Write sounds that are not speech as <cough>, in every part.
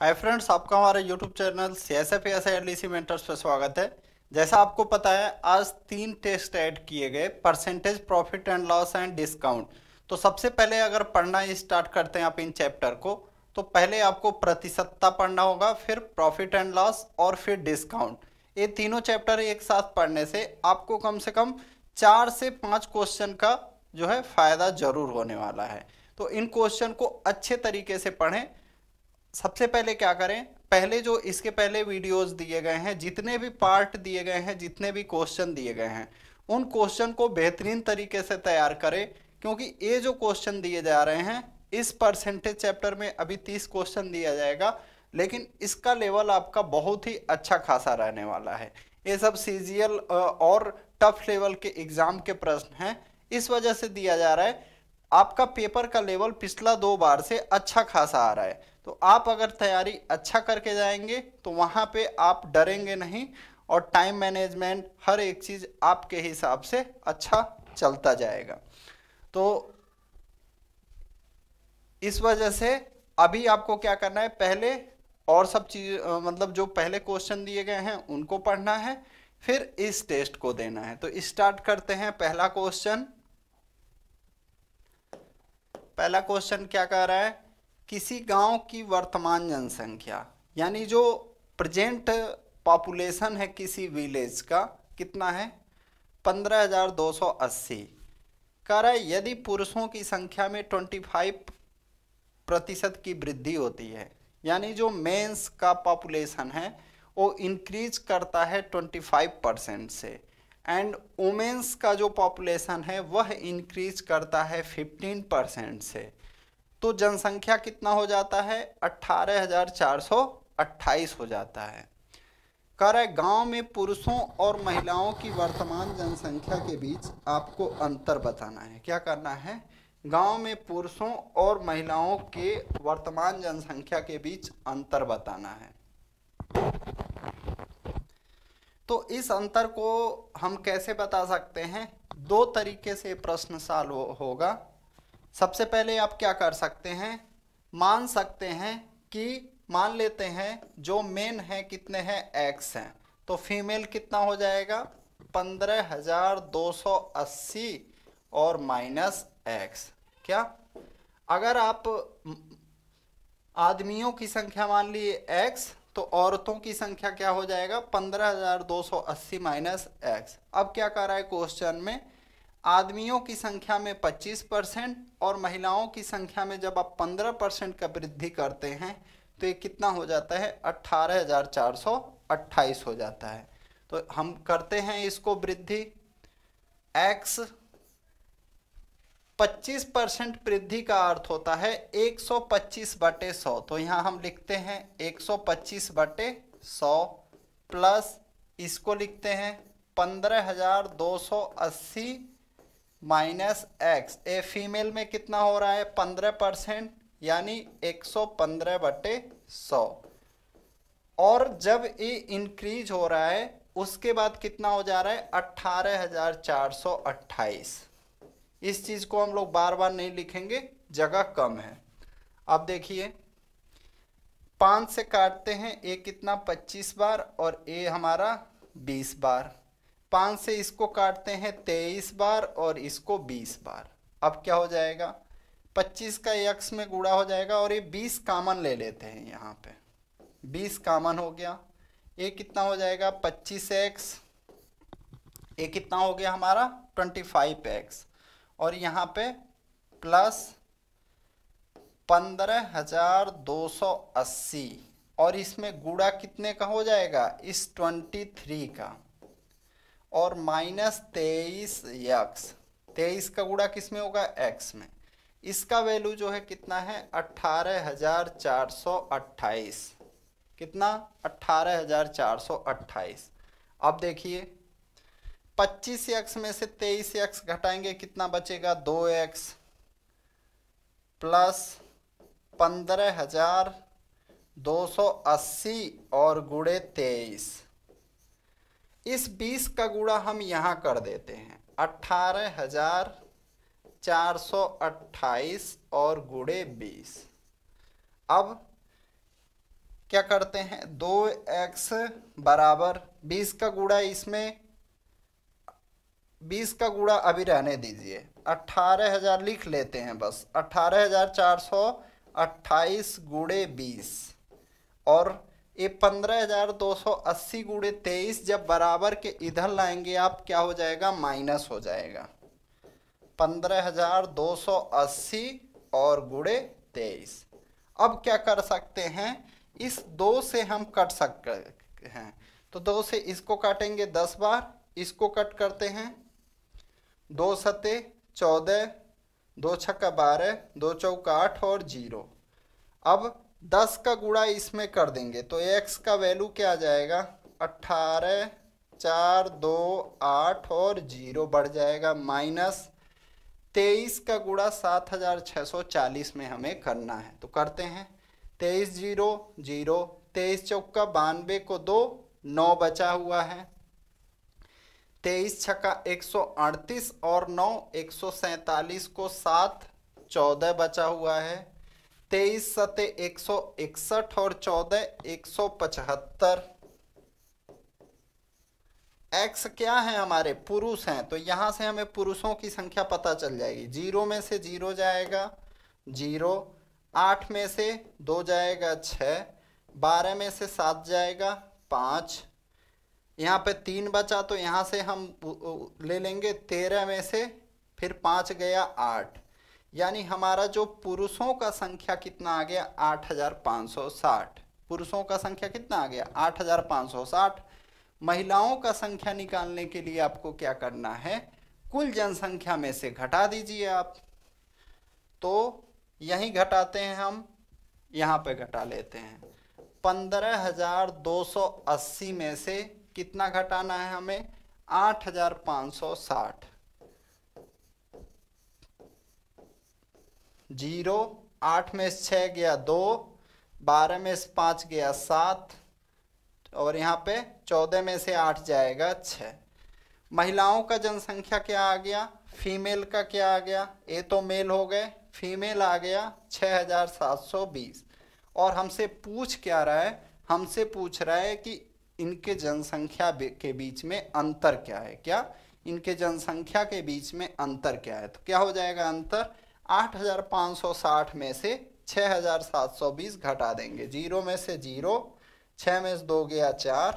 हाय friends आपका हमारे YouTube channel C S F S L C mentors पर स्वागत है जैसा आपको पता है आज तीन टेस्ट ऐड किए गए percentage profit and loss and discount तो सबसे पहले अगर पढ़ना स्टार्ट करते हैं आप इन चैप्टर को तो पहले आपको प्रतिशतता पढ़ना होगा फिर प्रॉफिट एंड लॉस और फिर डिस्काउंट ये तीनों चैप्टर एक साथ पढ़ने से आपको कम से कम चार से पाँच क्वेश्चन का जो है फ़ायदा ज़रूर होने वाला है तो इन क्वेश्चन को अच्छे तरीके से पढ़ें सबसे पहले क्या करें पहले जो इसके पहले वीडियोस दिए गए हैं जितने भी पार्ट दिए गए हैं जितने भी क्वेश्चन दिए गए हैं उन क्वेश्चन को बेहतरीन तरीके से तैयार करें क्योंकि ये जो क्वेश्चन दिए जा रहे हैं इस परसेंटेज चैप्टर में अभी तीस क्वेश्चन दिया जाएगा लेकिन इसका लेवल आपका बहुत ही अच्छा खासा रहने वाला है ये सब सी और टफ लेवल के एग्ज़ाम के प्रश्न हैं इस वजह से दिया जा रहा है आपका पेपर का लेवल पिछला दो बार से अच्छा खासा आ रहा है तो आप अगर तैयारी अच्छा करके जाएंगे तो वहाँ पे आप डरेंगे नहीं और टाइम मैनेजमेंट हर एक चीज़ आपके हिसाब से अच्छा चलता जाएगा तो इस वजह से अभी आपको क्या करना है पहले और सब चीज मतलब जो पहले क्वेश्चन दिए गए हैं उनको पढ़ना है फिर इस टेस्ट को देना है तो स्टार्ट करते हैं पहला क्वेश्चन पहला क्वेश्चन क्या कह रहा है किसी गांव की वर्तमान जनसंख्या यानी जो प्रजेंट पॉपुलेशन है किसी विलेज का कितना है 15,280 कह रहा है यदि पुरुषों की संख्या में 25 प्रतिशत की वृद्धि होती है यानी जो मेंस का पॉपुलेशन है वो इंक्रीज करता है 25 परसेंट से एंड वुमेंस का जो पॉपुलेशन है वह इंक्रीज करता है 15 परसेंट से तो जनसंख्या कितना हो जाता है अट्ठारह हो जाता है कर गांव में पुरुषों और महिलाओं की वर्तमान जनसंख्या के बीच आपको अंतर बताना है क्या करना है गांव में पुरुषों और महिलाओं के वर्तमान जनसंख्या के बीच अंतर बताना है तो इस अंतर को हम कैसे बता सकते हैं दो तरीके से प्रश्न साल होगा सबसे पहले आप क्या कर सकते हैं मान सकते हैं कि मान लेते हैं जो मेन है कितने हैं एक्स हैं तो फीमेल कितना हो जाएगा पंद्रह हजार दो सौ अस्सी और माइनस एक्स क्या अगर आप आदमियों की संख्या मान ली एक्स तो औरतों की संख्या क्या हो जाएगा पंद्रह हजार दो सौ अस्सी माइनस एक्स अब क्या कर रहा है क्वेश्चन में आदमियों की संख्या में 25 परसेंट और महिलाओं की संख्या में जब आप 15 परसेंट का वृद्धि करते हैं तो ये कितना हो जाता है अट्ठारह हजार चार सौ अट्ठाईस हो जाता है तो हम करते हैं इसको वृद्धि एक्स 25 परसेंट वृद्धि का अर्थ होता है 125 बटे 100 तो यहाँ हम लिखते हैं 125 बटे 100 प्लस इसको लिखते हैं पंद्रह हजार दो सौ अस्सी माइनस एक्स ए फीमेल में कितना हो रहा है पंद्रह परसेंट यानी एक सौ पंद्रह बटे सौ और जब ये इंक्रीज हो रहा है उसके बाद कितना हो जा रहा है अट्ठारह हजार चार सौ अट्ठाईस इस चीज़ को हम लोग बार बार नहीं लिखेंगे जगह कम है अब देखिए पाँच से काटते हैं ए कितना पच्चीस बार और ए हमारा बीस बार पाँच से इसको काटते हैं तेईस बार और इसको बीस बार अब क्या हो जाएगा पच्चीस का यक्स में गुड़ा हो जाएगा और ये बीस कामन ले लेते हैं यहाँ पे बीस कामन हो गया ये कितना हो जाएगा पच्चीस एक्स ये कितना हो गया हमारा ट्वेंटी फाइव एक्स और यहाँ पे प्लस पंद्रह हजार दो सौ अस्सी और इसमें गुड़ा कितने का हो जाएगा इस ट्वेंटी थ्री का और माइनस तेईस यक्स तेईस का गुड़ा किस में होगा एक्स में इसका वैल्यू जो है कितना है अट्ठारह हजार चार सौ अट्ठाईस कितना अट्ठारह हजार चार सौ अट्ठाईस अब देखिए पच्चीस एक्स में से तेईस एक्स घटाएंगे कितना बचेगा दो एक्स प्लस पंद्रह हजार दो सौ अस्सी और गुड़े तेईस इस बीस का गुड़ा हम यहाँ कर देते हैं अट्ठारह हजार चार सौ अट्ठाईस और गुड़े बीस अब क्या करते हैं दो एक्स बराबर बीस का गुड़ा इसमें बीस का गुड़ा अभी रहने दीजिए अट्ठारह हजार लिख लेते हैं बस अट्ठारह हजार चार सौ अट्ठाईस गुड़े बीस और ये पंद्रह हज़ार दो सौ अस्सी गुड़े तेईस जब बराबर के इधर लाएंगे आप क्या हो जाएगा माइनस हो जाएगा पंद्रह हज़ार दो सौ अस्सी और गुड़े तेईस अब क्या कर सकते हैं इस दो से हम कट सकते हैं तो दो से इसको काटेंगे दस बार इसको कट करते हैं दो सते चौदह दो छक्का बारह दो चौका आठ और जीरो अब दस का गुड़ा इसमें कर देंगे तो एक्स का वैल्यू क्या आ जाएगा अट्ठारह चार दो आठ और जीरो बढ़ जाएगा माइनस तेईस का गुड़ा सात हज़ार छः सौ चालीस में हमें करना है तो करते हैं तेईस जीरो जीरो तेईस चौका बानवे को दो नौ बचा हुआ है तेईस छक्का एक सौ अड़तीस और नौ एक सौ सैंतालीस को सात चौदह बचा हुआ है तेईस सते एक सौ इकसठ और चौदह एक सौ पचहत्तर एक्स क्या है हमारे पुरुष हैं तो यहाँ से हमें पुरुषों की संख्या पता चल जाएगी जीरो में से जीरो जाएगा जीरो आठ में से दो जाएगा छ बारह में से सात जाएगा पाँच यहाँ पे तीन बचा तो यहाँ से हम ले लेंगे तेरह में से फिर पाँच गया आठ यानी हमारा जो पुरुषों का संख्या कितना आ गया 8560 पुरुषों का संख्या कितना आ गया 8560 महिलाओं का संख्या निकालने के लिए आपको क्या करना है कुल जनसंख्या में से घटा दीजिए आप तो यही घटाते हैं हम यहाँ पे घटा लेते हैं 15,280 में से कितना घटाना है हमें 8,560 जीरो आठ में से छः गया दो बारह में से पाँच गया सात और यहाँ पे चौदह में से आठ जाएगा छः महिलाओं का जनसंख्या क्या आ गया फीमेल का क्या आ गया ये तो मेल हो गए फीमेल आ गया हजार सात सौ बीस और हमसे पूछ क्या रहा है हमसे पूछ रहा है कि इनके जनसंख्या के बीच में अंतर क्या है क्या इनके जनसंख्या के बीच में अंतर क्या है तो क्या हो जाएगा अंतर 8,560 में से 6,720 घटा देंगे जीरो में से जीरो छः में से दो गया चार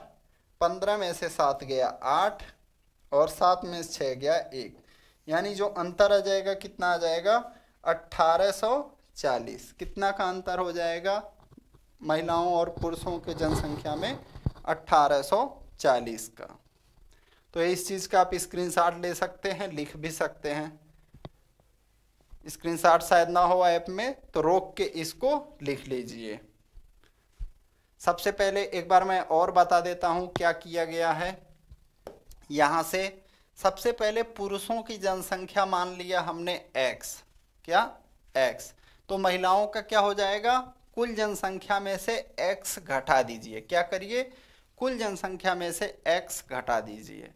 पंद्रह में से सात गया आठ और सात में से छः गया एक यानी जो अंतर आ जाएगा कितना आ जाएगा 1840 कितना का अंतर हो जाएगा महिलाओं और पुरुषों के जनसंख्या में 1840 का तो इस चीज़ का आप स्क्रीनशॉट ले सकते हैं लिख भी सकते हैं स्क्रीनशॉट शायद ना हो ऐप में तो रोक के इसको लिख लीजिए सबसे पहले एक बार मैं और बता देता हूँ क्या किया गया है यहाँ से सबसे पहले पुरुषों की जनसंख्या मान लिया हमने x क्या x तो महिलाओं का क्या हो जाएगा कुल जनसंख्या में से x घटा दीजिए क्या करिए कुल जनसंख्या में से x घटा दीजिए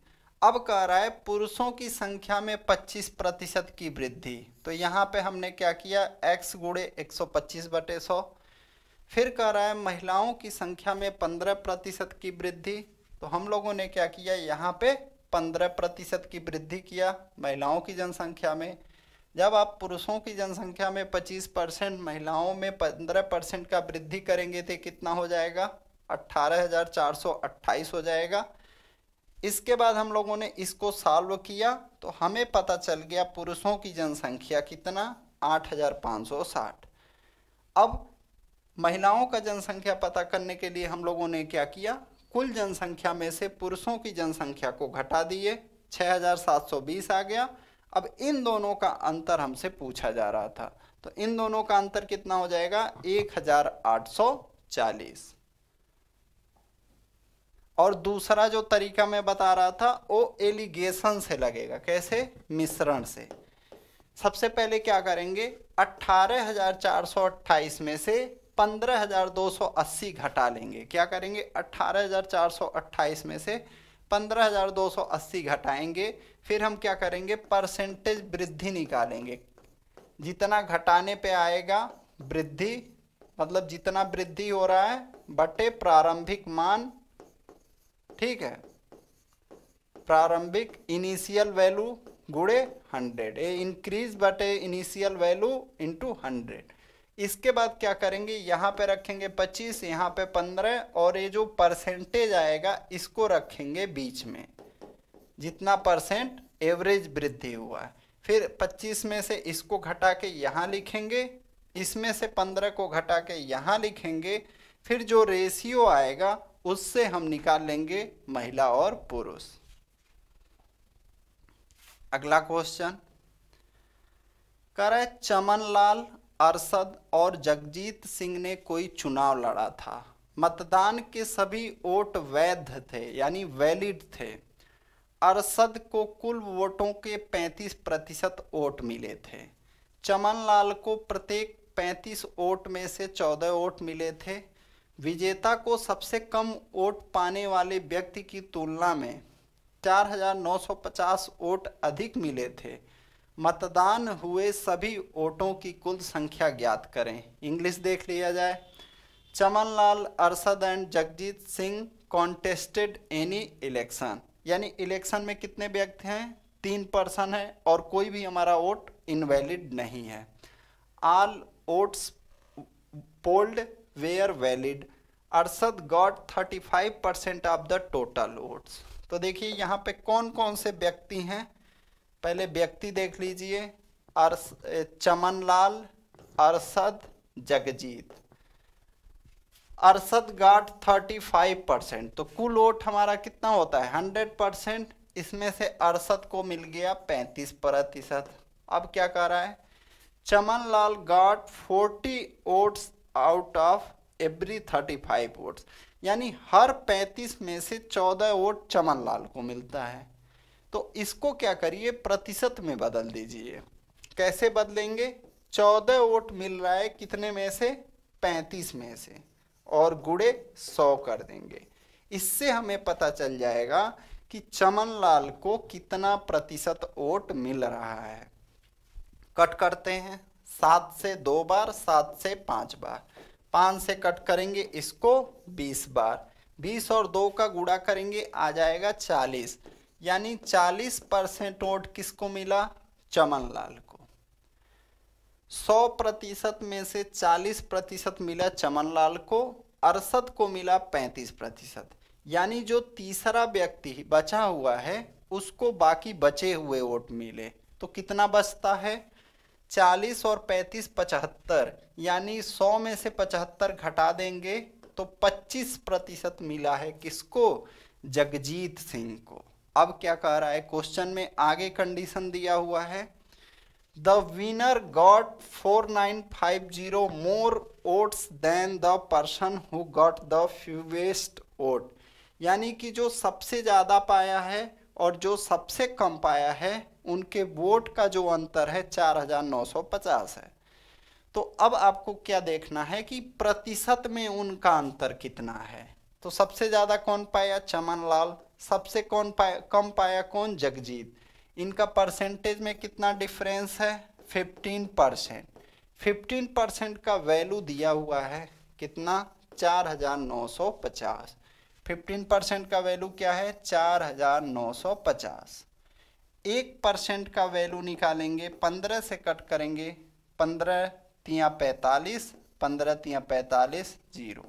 अब कह रहा है पुरुषों की संख्या में 25 प्रतिशत की वृद्धि तो यहाँ पे हमने क्या किया x गुड़े एक सौ पच्चीस बटे सौ फिर कह रहा है महिलाओं की संख्या में पंद्रह प्रतिशत की वृद्धि तो हम लोगों ने क्या किया यहाँ पे पंद्रह प्रतिशत की वृद्धि किया महिलाओं की जनसंख्या में जब आप पुरुषों की जनसंख्या में पच्चीस परसेंट महिलाओं में पंद्रह परसेंट का वृद्धि करेंगे तो कितना हो जाएगा अट्ठारह हजार चार सौ अट्ठाईस हो जाएगा इसके बाद हम लोगों ने इसको सॉल्व किया तो हमें पता चल गया पुरुषों की जनसंख्या कितना 8560 अब महिलाओं का जनसंख्या पता करने के लिए हम लोगों ने क्या किया कुल जनसंख्या में से पुरुषों की जनसंख्या को घटा दिए 6720 आ गया अब इन दोनों का अंतर हमसे पूछा जा रहा था तो इन दोनों का अंतर कितना हो जाएगा 1840 और दूसरा जो तरीका मैं बता रहा था वो एलिगेशन से लगेगा कैसे मिश्रण से सबसे पहले क्या करेंगे अट्ठारह में से 15,280 घटा लेंगे क्या करेंगे 18,428 में से 15,280 घटाएंगे फिर हम क्या करेंगे परसेंटेज वृद्धि निकालेंगे जितना घटाने पे आएगा वृद्धि मतलब जितना वृद्धि हो रहा है बटे प्रारंभिक मान ठीक है प्रारंभिक इनिशियल वैल्यू गुड़े hundred a increase but a initial value into hundred इसके बाद क्या करेंगे यहाँ पे रखेंगे पच्चीस यहाँ पे पंद्रह और ये जो परसेंटेज आएगा इसको रखेंगे बीच में जितना परसेंट एवरेज वृद्धि हुआ है फिर पच्चीस में से इसको घटा के यहाँ लिखेंगे इसमें से पंद्रह को घटा के यहाँ लिखेंगे फिर जो रेशियो आएगा उससे हम निकाल लेंगे महिला और पुरुष अगला क्वेश्चन करें चमन चमनलाल अरसद और जगजीत सिंह ने कोई चुनाव लड़ा था मतदान के सभी वोट वैध थे यानी वैलिड थे अरसद को कुल वोटों के 35 प्रतिशत वोट मिले थे चमनलाल को प्रत्येक 35 वोट में से 14 वोट मिले थे विजेता को सबसे कम वोट पाने वाले व्यक्ति की तुलना में 4,950 वोट अधिक मिले थे मतदान हुए सभी वोटों की कुल संख्या ज्ञात करें इंग्लिश देख लिया जाए Chamanlal Arshad and Jagjit Singh contested any election यानी इलेक्शन में कितने व्यक्ति हैं तीन पर्सन है और कोई भी हमारा वोट इनवैलिड नहीं है all votes polled were valid Arshad got 35 percent of the total votes तो देखिए यहाँ पे कौन कौन से व्यक्ति हैं पहले व्यक्ति देख लीजिए अरस चमनलाल अरसद जगजीत अरसद गाट 35 परसेंट तो कुल वोट हमारा कितना होता है 100 परसेंट इसमें से अरसद को मिल गया 35 प्रतिशत अब क्या कर रहा है Chamanlal got forty votes out of every thirty five votes यानी हर पैंतीस में से चौदह वोट चमन लाल को मिलता है तो इसको क्या करिए प्रतिशत में बदल दीजिए कैसे बदलेंगे चौदह वोट मिल रहा है कितने में से पैंतीस में से और गुड़े सौ कर देंगे इससे हमें पता चल जाएगा कि चमन लाल को कितना प्रतिशत वोट मिल रहा है कट करते हैं सात से दो बार सात से पांच बार पांच से कट करेंगे इसको बीस बार बीस और दो का गुड़ा करेंगे आ जाएगा चालीस यानी चालीस परसेंट वोट किसको मिला चमन लाल को सौ प्रतिशत में से चालीस प्रतिशत मिला चमन लाल को अरसद को मिला पैंतीस प्रतिशत यानी जो तीसरा व्यक्ति बचा हुआ है उसको बाकी बचे हुए वोट मिले तो कितना बचता है 40 और 35 पचहत्तर यानी 100 में से पचहत्तर घटा देंगे तो 25 प्रतिशत मिला है किसको जगजीत सिंह को अब क्या कह रहा है क्वेश्चन में आगे कंडीशन दिया हुआ है the winner got 4950 more votes than the person who got the fewest vote यानी कि जो सबसे ज़्यादा पाया है और जो सबसे कम पाया है उनके वोट का जो अंतर है 4950 है तो अब आपको क्या देखना है कि प्रतिशत में उनका अंतर कितना है तो सबसे ज़्यादा कौन पाया चमन लाल सबसे कौन पाया कम पाया कौन जगजीत इनका परसेंटेज में कितना डिफरेंस है 15 परसेंट फिफ्टीन परसेंट का वैल्यू दिया हुआ है कितना 4950 15 परसेंट का वैल्यू क्या है 4950 एक परसेंट का वैल्यू निकालेंगे पंद्रह से कट करेंगे पंद्रह तिया पैंतालीस पंद्रह तिया पैंतालीस जीरो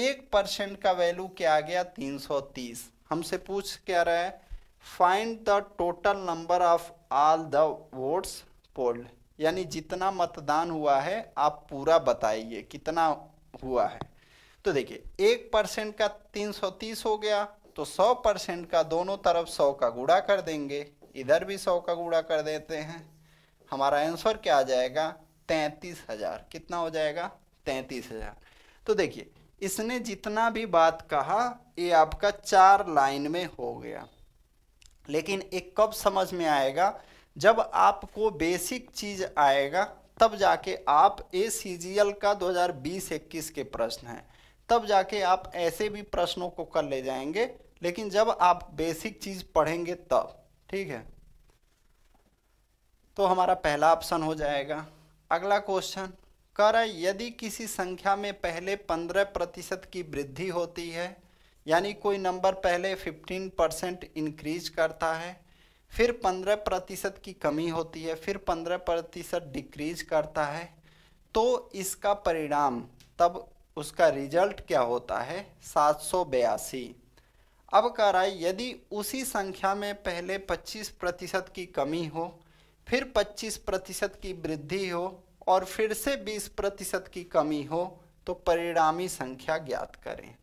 एक परसेंट का वैल्यू क्या आ गया तीन सौ तीस हमसे पूछ क्या रहा है find the total number of all the votes polled यानी जितना मतदान हुआ है आप पूरा बताइए कितना हुआ है तो देखिए एक परसेंट का तीन सौ तीस हो गया तो 100 परसेंट का दोनों तरफ 100 का गुड़ा कर देंगे इधर भी 100 का गुड़ा कर देते हैं हमारा आंसर क्या आ जाएगा तैंतीस हजार कितना हो जाएगा तैंतीस हजार तो देखिए इसने जितना भी बात कहा ये आपका चार लाइन में हो गया लेकिन एक कब समझ में आएगा जब आपको बेसिक चीज आएगा तब जाके आप ए सी जी एल का 2020-21 के प्रश्न हैं तब जाके आप ऐसे भी प्रश्नों को कर ले जाएंगे लेकिन जब आप बेसिक चीज़ पढ़ेंगे तब ठीक है तो हमारा पहला ऑप्शन हो जाएगा अगला क्वेश्चन कह रहा है यदि किसी संख्या में पहले पंद्रह प्रतिशत की वृद्धि होती है यानी कोई नंबर पहले फिफ्टीन परसेंट इनक्रीज करता है फिर पंद्रह प्रतिशत की कमी होती है फिर पंद्रह प्रतिशत डिक्रीज करता है तो इसका परिणाम तब उसका रिजल्ट क्या होता है सात सौ बयासी अब कह रहा है यदि उसी संख्या में पहले 25 प्रतिशत की कमी हो फिर 25 प्रतिशत की वृद्धि हो और फिर से 20 प्रतिशत की कमी हो तो परिणामी संख्या ज्ञात करें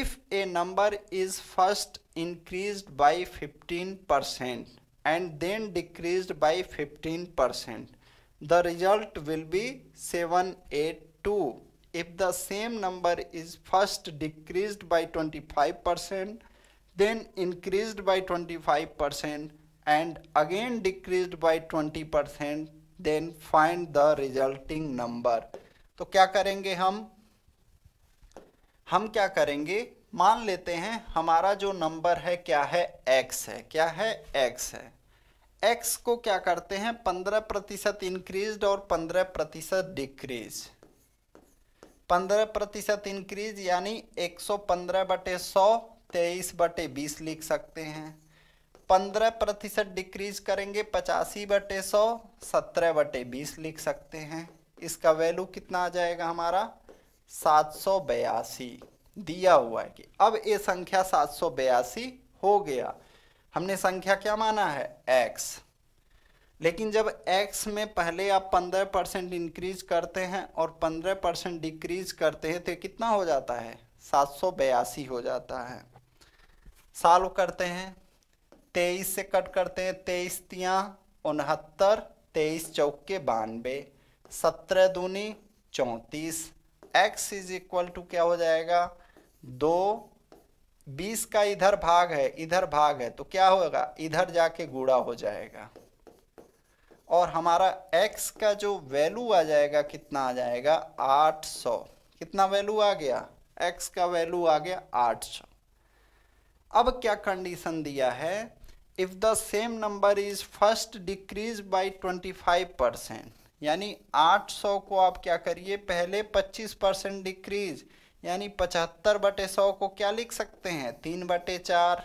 if a number is first increase by 15% and then decrease by 15%. Will be seven be 782. if the same number is first decreased by 25% then increased by 25% and again decreased by 20% then find the resulting number तो क्या करेंगे हम हम क्या करेंगे मान लेते हैं हमारा जो नंबर है क्या है x है क्या है x है x को क्या करते हैं 15 प्रतिशत इंक्रीज और 15 प्रतिशत डिक्रीज़ पंद्रह प्रतिशत इंक्रीज यानी एक सौ पंद्रह बटे सौ तेईस बटे बीस लिख सकते हैं पंद्रह प्रतिशत डिक्रीज करेंगे पचासी बटे सौ सत्रह बटे बीस लिख सकते हैं इसका वैल्यू कितना आ जाएगा हमारा सात सौ बयासी दिया हुआ है कि अब ये संख्या सात सौ बयासी हो गया हमने संख्या क्या माना है एक्स लेकिन जब एक्स में पहले आप पंद्रह परसेंट इंक्रीज करते हैं और पंद्रह परसेंट डिक्रीज करते हैं तो कितना हो जाता है सात सौ बयासी हो जाता है साल करते हैं तेईस से कट करते हैं तेईस तिया उनहत्तर तेईस चौके बानवे सत्रह दूनी चौंतीस एक्स इज इक्वल टू क्या हो जाएगा दो बीस का इधर भाग है इधर भाग है तो क्या होगा इधर जाके गुड़ा हो जाएगा और हमारा x का जो वैल्यू आ जाएगा कितना आ जाएगा 800 कितना वैल्यू आ गया x का वैल्यू आ गया 800 अब क्या कंडीशन दिया है if the same number is first decrease twenty 25 percent यानी 800 को आप क्या करिए पहले 25 परसेंट डिक्रीज यानी 75 बटे सौ को क्या लिख सकते हैं तीन बटे चार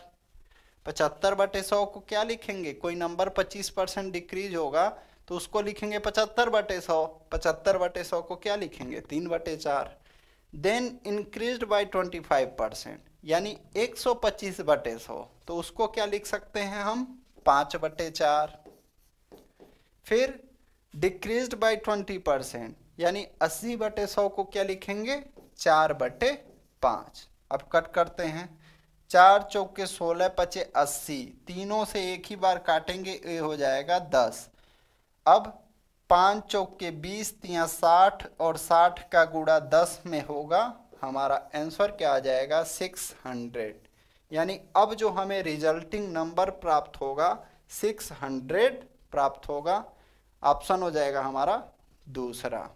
पचहत्तर बटे सौ को क्या लिखेंगे कोई नंबर पच्चीस परसेंट डिक्रीज होगा तो उसको लिखेंगे पचहत्तर बटे सौ पचहत्तर बटे सौ को क्या लिखेंगे तीन बटे चार then increase by twenty five percent यानी एक सौ पच्चीस बटे सौ तो उसको क्या लिख सकते हैं हम पाँच बटे चार फिर डिक्रीज बाई ट्वेंटी परसेंट यानी अस्सी बटे सौ को क्या लिखेंगे चार बटे पाँच अब कट करते हैं चार चौके सोलह पचे अस्सी तीनों से एक ही बार काटेंगे ये हो जाएगा दस अब पाँच चौके बीस तिया साठ और साठ का गुड़ा दस में होगा हमारा आंसर क्या आ जाएगा सिक्स हंड्रेड यानी अब जो हमें रिजल्टिंग नंबर प्राप्त होगा सिक्स हंड्रेड प्राप्त होगा ऑप्शन हो जाएगा हमारा दूसरा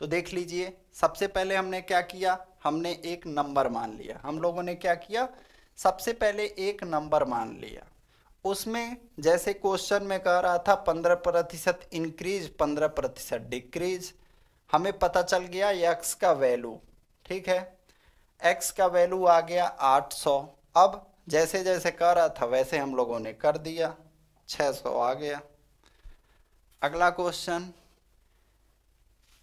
तो देख लीजिए सबसे पहले हमने क्या किया हमने एक नंबर मान लिया हम लोगों ने क्या किया सबसे पहले एक नंबर मान लिया उसमें जैसे क्वेश्चन में कह रहा था पंद्रह प्रतिशत इंक्रीज पंद्रह प्रतिशत डिक्रीज हमें पता चल गया एक्स का वैल्यू ठीक है एक्स का वैल्यू आ गया आठ सौ अब जैसे जैसे कह रहा था वैसे हम लोगों ने कर दिया छः सौ आ गया अगला क्वेश्चन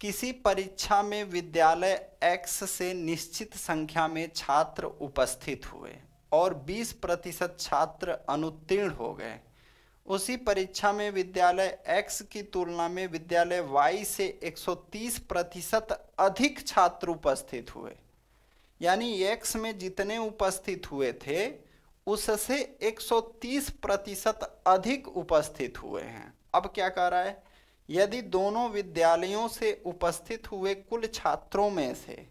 किसी परीक्षा में विद्यालय एक्स से निश्चित संख्या में छात्र उपस्थित हुए और 20 प्रतिशत छात्र अनुत्तीर्ण हो गए उसी परीक्षा में विद्यालय एक्स की तुलना में विद्यालय वाई से 130 प्रतिशत अधिक छात्र उपस्थित हुए यानी एक्स में जितने उपस्थित हुए थे उससे 130 प्रतिशत अधिक उपस्थित हुए हैं अब क्या कह रहा है यदि दोनों विद्यालयों से उपस्थित हुए कुल छात्रों में से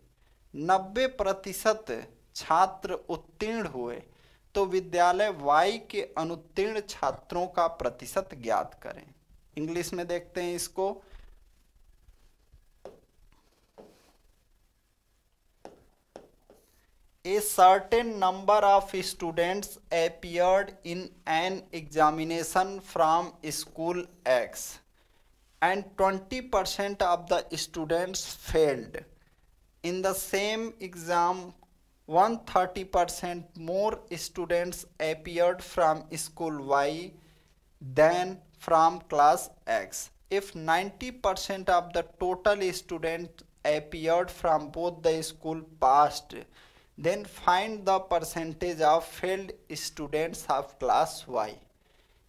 90 प्रतिशत छात्र उत्तीर्ण हुए तो विद्यालय वाई के अनुत्तीर्ण छात्रों का प्रतिशत ज्ञात करें इंग्लिश में देखते हैं इसको a certain number of students appeared in an examination from school X and 20% of the students failed. In the same exam, 130% more students appeared from school Y than from class X. If 90% of the total students appeared from both the school passed, then find the percentage of failed students of class Y.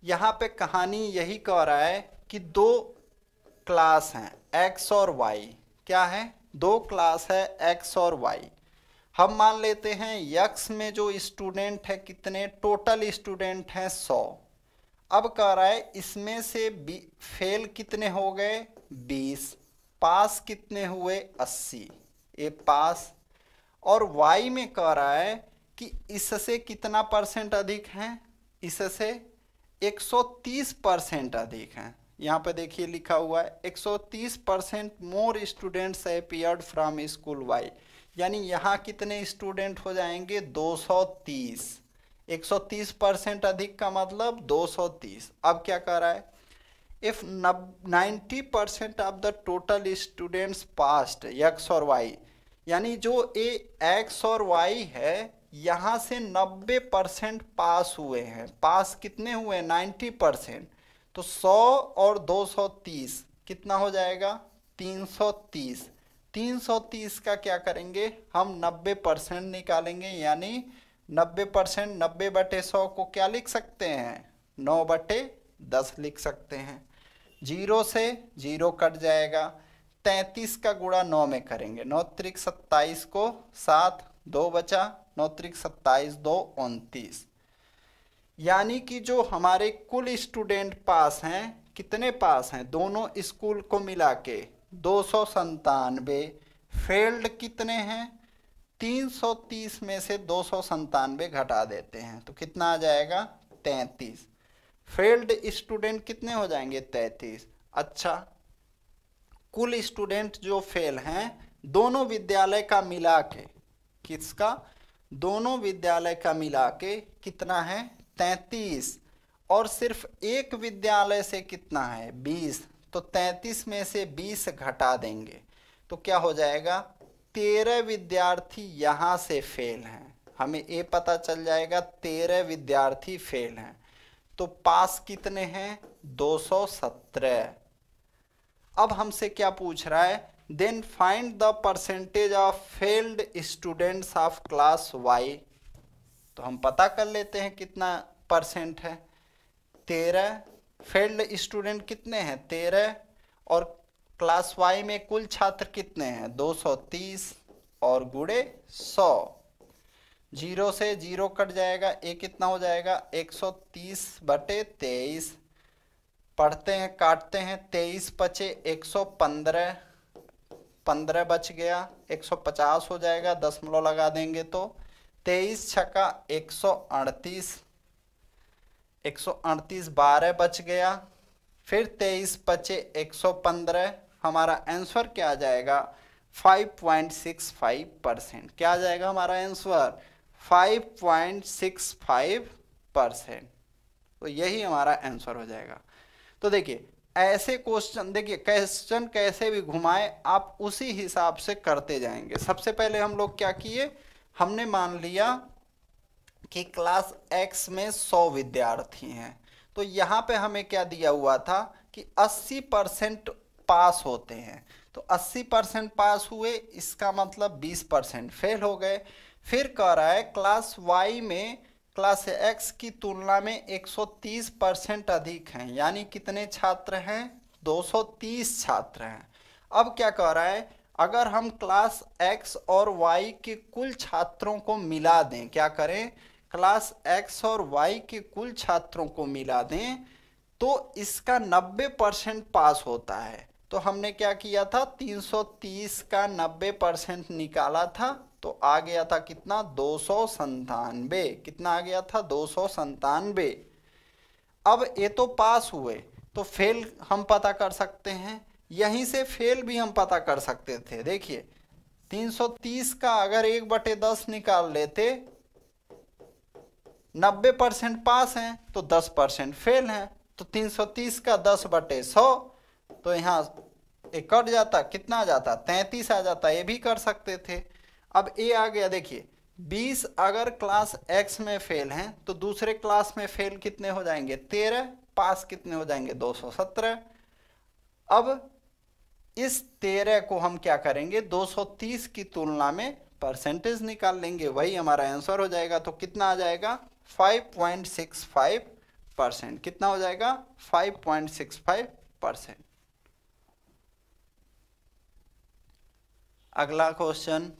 यहाँ पे कहानी यही कह रहा है कि दो class हैं एक्स और वाई क्या है दो क्लास है एक्स और वाई हम मान लेते हैं यक्स में जो स्टूडेंट है कितने टोटल स्टूडेंट हैं सौ अब कह रहा है इसमें से बी फेल कितने हो गए बीस पास कितने हुए अस्सी ये पास और वाई में कह रहा है कि इससे कितना परसेंट अधिक हैं इससे 130 परसेंट अधिक हैं यहाँ पे देखिए लिखा हुआ है 130 percent more students appeared from school Y यानी यहाँ कितने स्टूडेंट हो जाएंगे 230 130 परसेंट अधिक का मतलब 230 अब क्या कह रहा है if ninety percent of the total students passed X और वाई यानी जो ए एक्स और वाई है यहाँ से 90 परसेंट पास हुए हैं पास कितने हुए 90 परसेंट तो 100 और 230 कितना हो जाएगा 330 330 का क्या करेंगे हम 90 परसेंट निकालेंगे यानी 90 परसेंट नब्बे बटे सौ को क्या लिख सकते हैं नौ बटे दस लिख सकते हैं जीरो से जीरो कट जाएगा तैतीस का गुणा नौ में करेंगे नौ त्रिक सत्ताईस को सात दो बचा नौ त्रिक सत्ताईस दो उनतीस यानी कि जो हमारे कुल स्टूडेंट पास हैं कितने पास हैं दोनों स्कूल को मिला के दो सौ संतानवे फेल्ड कितने हैं तीन सौ तीस में से दो सौ संतानवे घटा देते हैं तो कितना आ जाएगा तैंतीस फेल्ड स्टूडेंट कितने हो जाएंगे तैंतीस अच्छा कुल स्टूडेंट जो फेल हैं दोनों विद्यालय का मिला के किसका दोनों विद्यालय का मिला के कितना है तैतीस और सिर्फ एक विद्यालय से कितना है बीस तो तैतीस में से बीस घटा देंगे तो क्या हो जाएगा तेरह विद्यार्थी यहाँ से फेल हैं हमें ये पता चल जाएगा तेरह विद्यार्थी फेल हैं तो पास कितने हैं दो सौ सत्रह अब हमसे क्या पूछ रहा है then find the percentage of failed students of class Y तो हम पता कर लेते हैं कितना परसेंट है तेरह फेल्ड स्टूडेंट कितने हैं तेरह और क्लास वाई में कुल छात्र कितने हैं 230 और गुड़े 100 जीरो से जीरो कट जाएगा ए कितना हो जाएगा 130 बटे तेईस पढ़ते हैं काटते हैं तेईस बचे 115 15 बच गया 150 हो जाएगा दसमलव लगा देंगे तो तेईस छका एक सौ अड़तीस एक सौ अड़तीस बारह बच गया फिर तेईस पचे एक सौ पंद्रह हमारा आंसर क्या आ जाएगा five point six five percent क्या आ जाएगा हमारा answer five point six five percent तो यही हमारा आंसर हो जाएगा तो देखिए ऐसे क्वेश्चन देखिए क्वेश्चन कैसे भी घुमाए आप उसी हिसाब से करते जाएंगे सबसे पहले हम लोग क्या किए हमने मान लिया कि क्लास एक्स में सौ विद्यार्थी हैं तो यहाँ पे हमें क्या दिया हुआ था कि 80 परसेंट पास होते हैं तो 80 परसेंट पास हुए इसका मतलब 20 परसेंट फेल हो गए फिर कह रहा है क्लास वाई में क्लास एक्स की तुलना में 130 परसेंट अधिक हैं यानी कितने छात्र हैं 230 छात्र हैं अब क्या कह रहा है अगर हम क्लास एक्स और वाई के कुल छात्रों को मिला दें क्या करें क्लास एक्स और वाई के कुल छात्रों को मिला दें तो इसका 90 परसेंट पास होता है तो हमने क्या किया था 330 का 90 परसेंट निकाला था तो आ गया था कितना दो सौ संतानवे कितना आ गया था दो सौ संतानवे अब ये तो पास हुए तो फेल हम पता कर सकते हैं यहीं से फेल भी हम पता कर सकते थे देखिए 330 का अगर एक बटे दस निकाल लेते 90 परसेंट पास हैं तो 10 परसेंट फेल हैं तो 330 का 10 बटे सौ तो यहाँ एक कट जाता कितना जाता 33 आ जाता ये भी कर सकते थे अब ए आ गया देखिए 20 अगर क्लास एक्स में फेल हैं तो दूसरे क्लास में फेल कितने हो जाएंगे 13 पास कितने हो जाएंगे 217 अब इस तेरह को हम क्या करेंगे 230 की तुलना में परसेंटेज निकाल लेंगे वही हमारा आंसर हो जाएगा तो कितना आ जाएगा 5.65 परसेंट कितना हो जाएगा 5.65 परसेंट अगला क्वेश्चन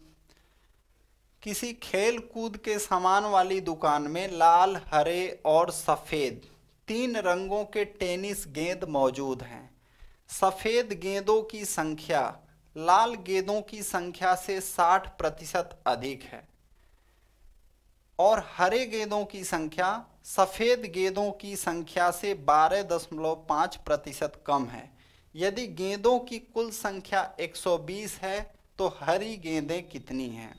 किसी खेल कूद के सामान वाली दुकान में लाल हरे और सफ़ेद तीन रंगों के टेनिस गेंद मौजूद हैं सफ़ेद गेंदों की संख्या लाल गेंदों की संख्या से 60 प्रतिशत अधिक है और हरे गेंदों की संख्या सफ़ेद गेंदों की संख्या से 12.5 प्रतिशत कम है यदि गेंदों की कुल संख्या 120 है तो हरी गेंदें कितनी हैं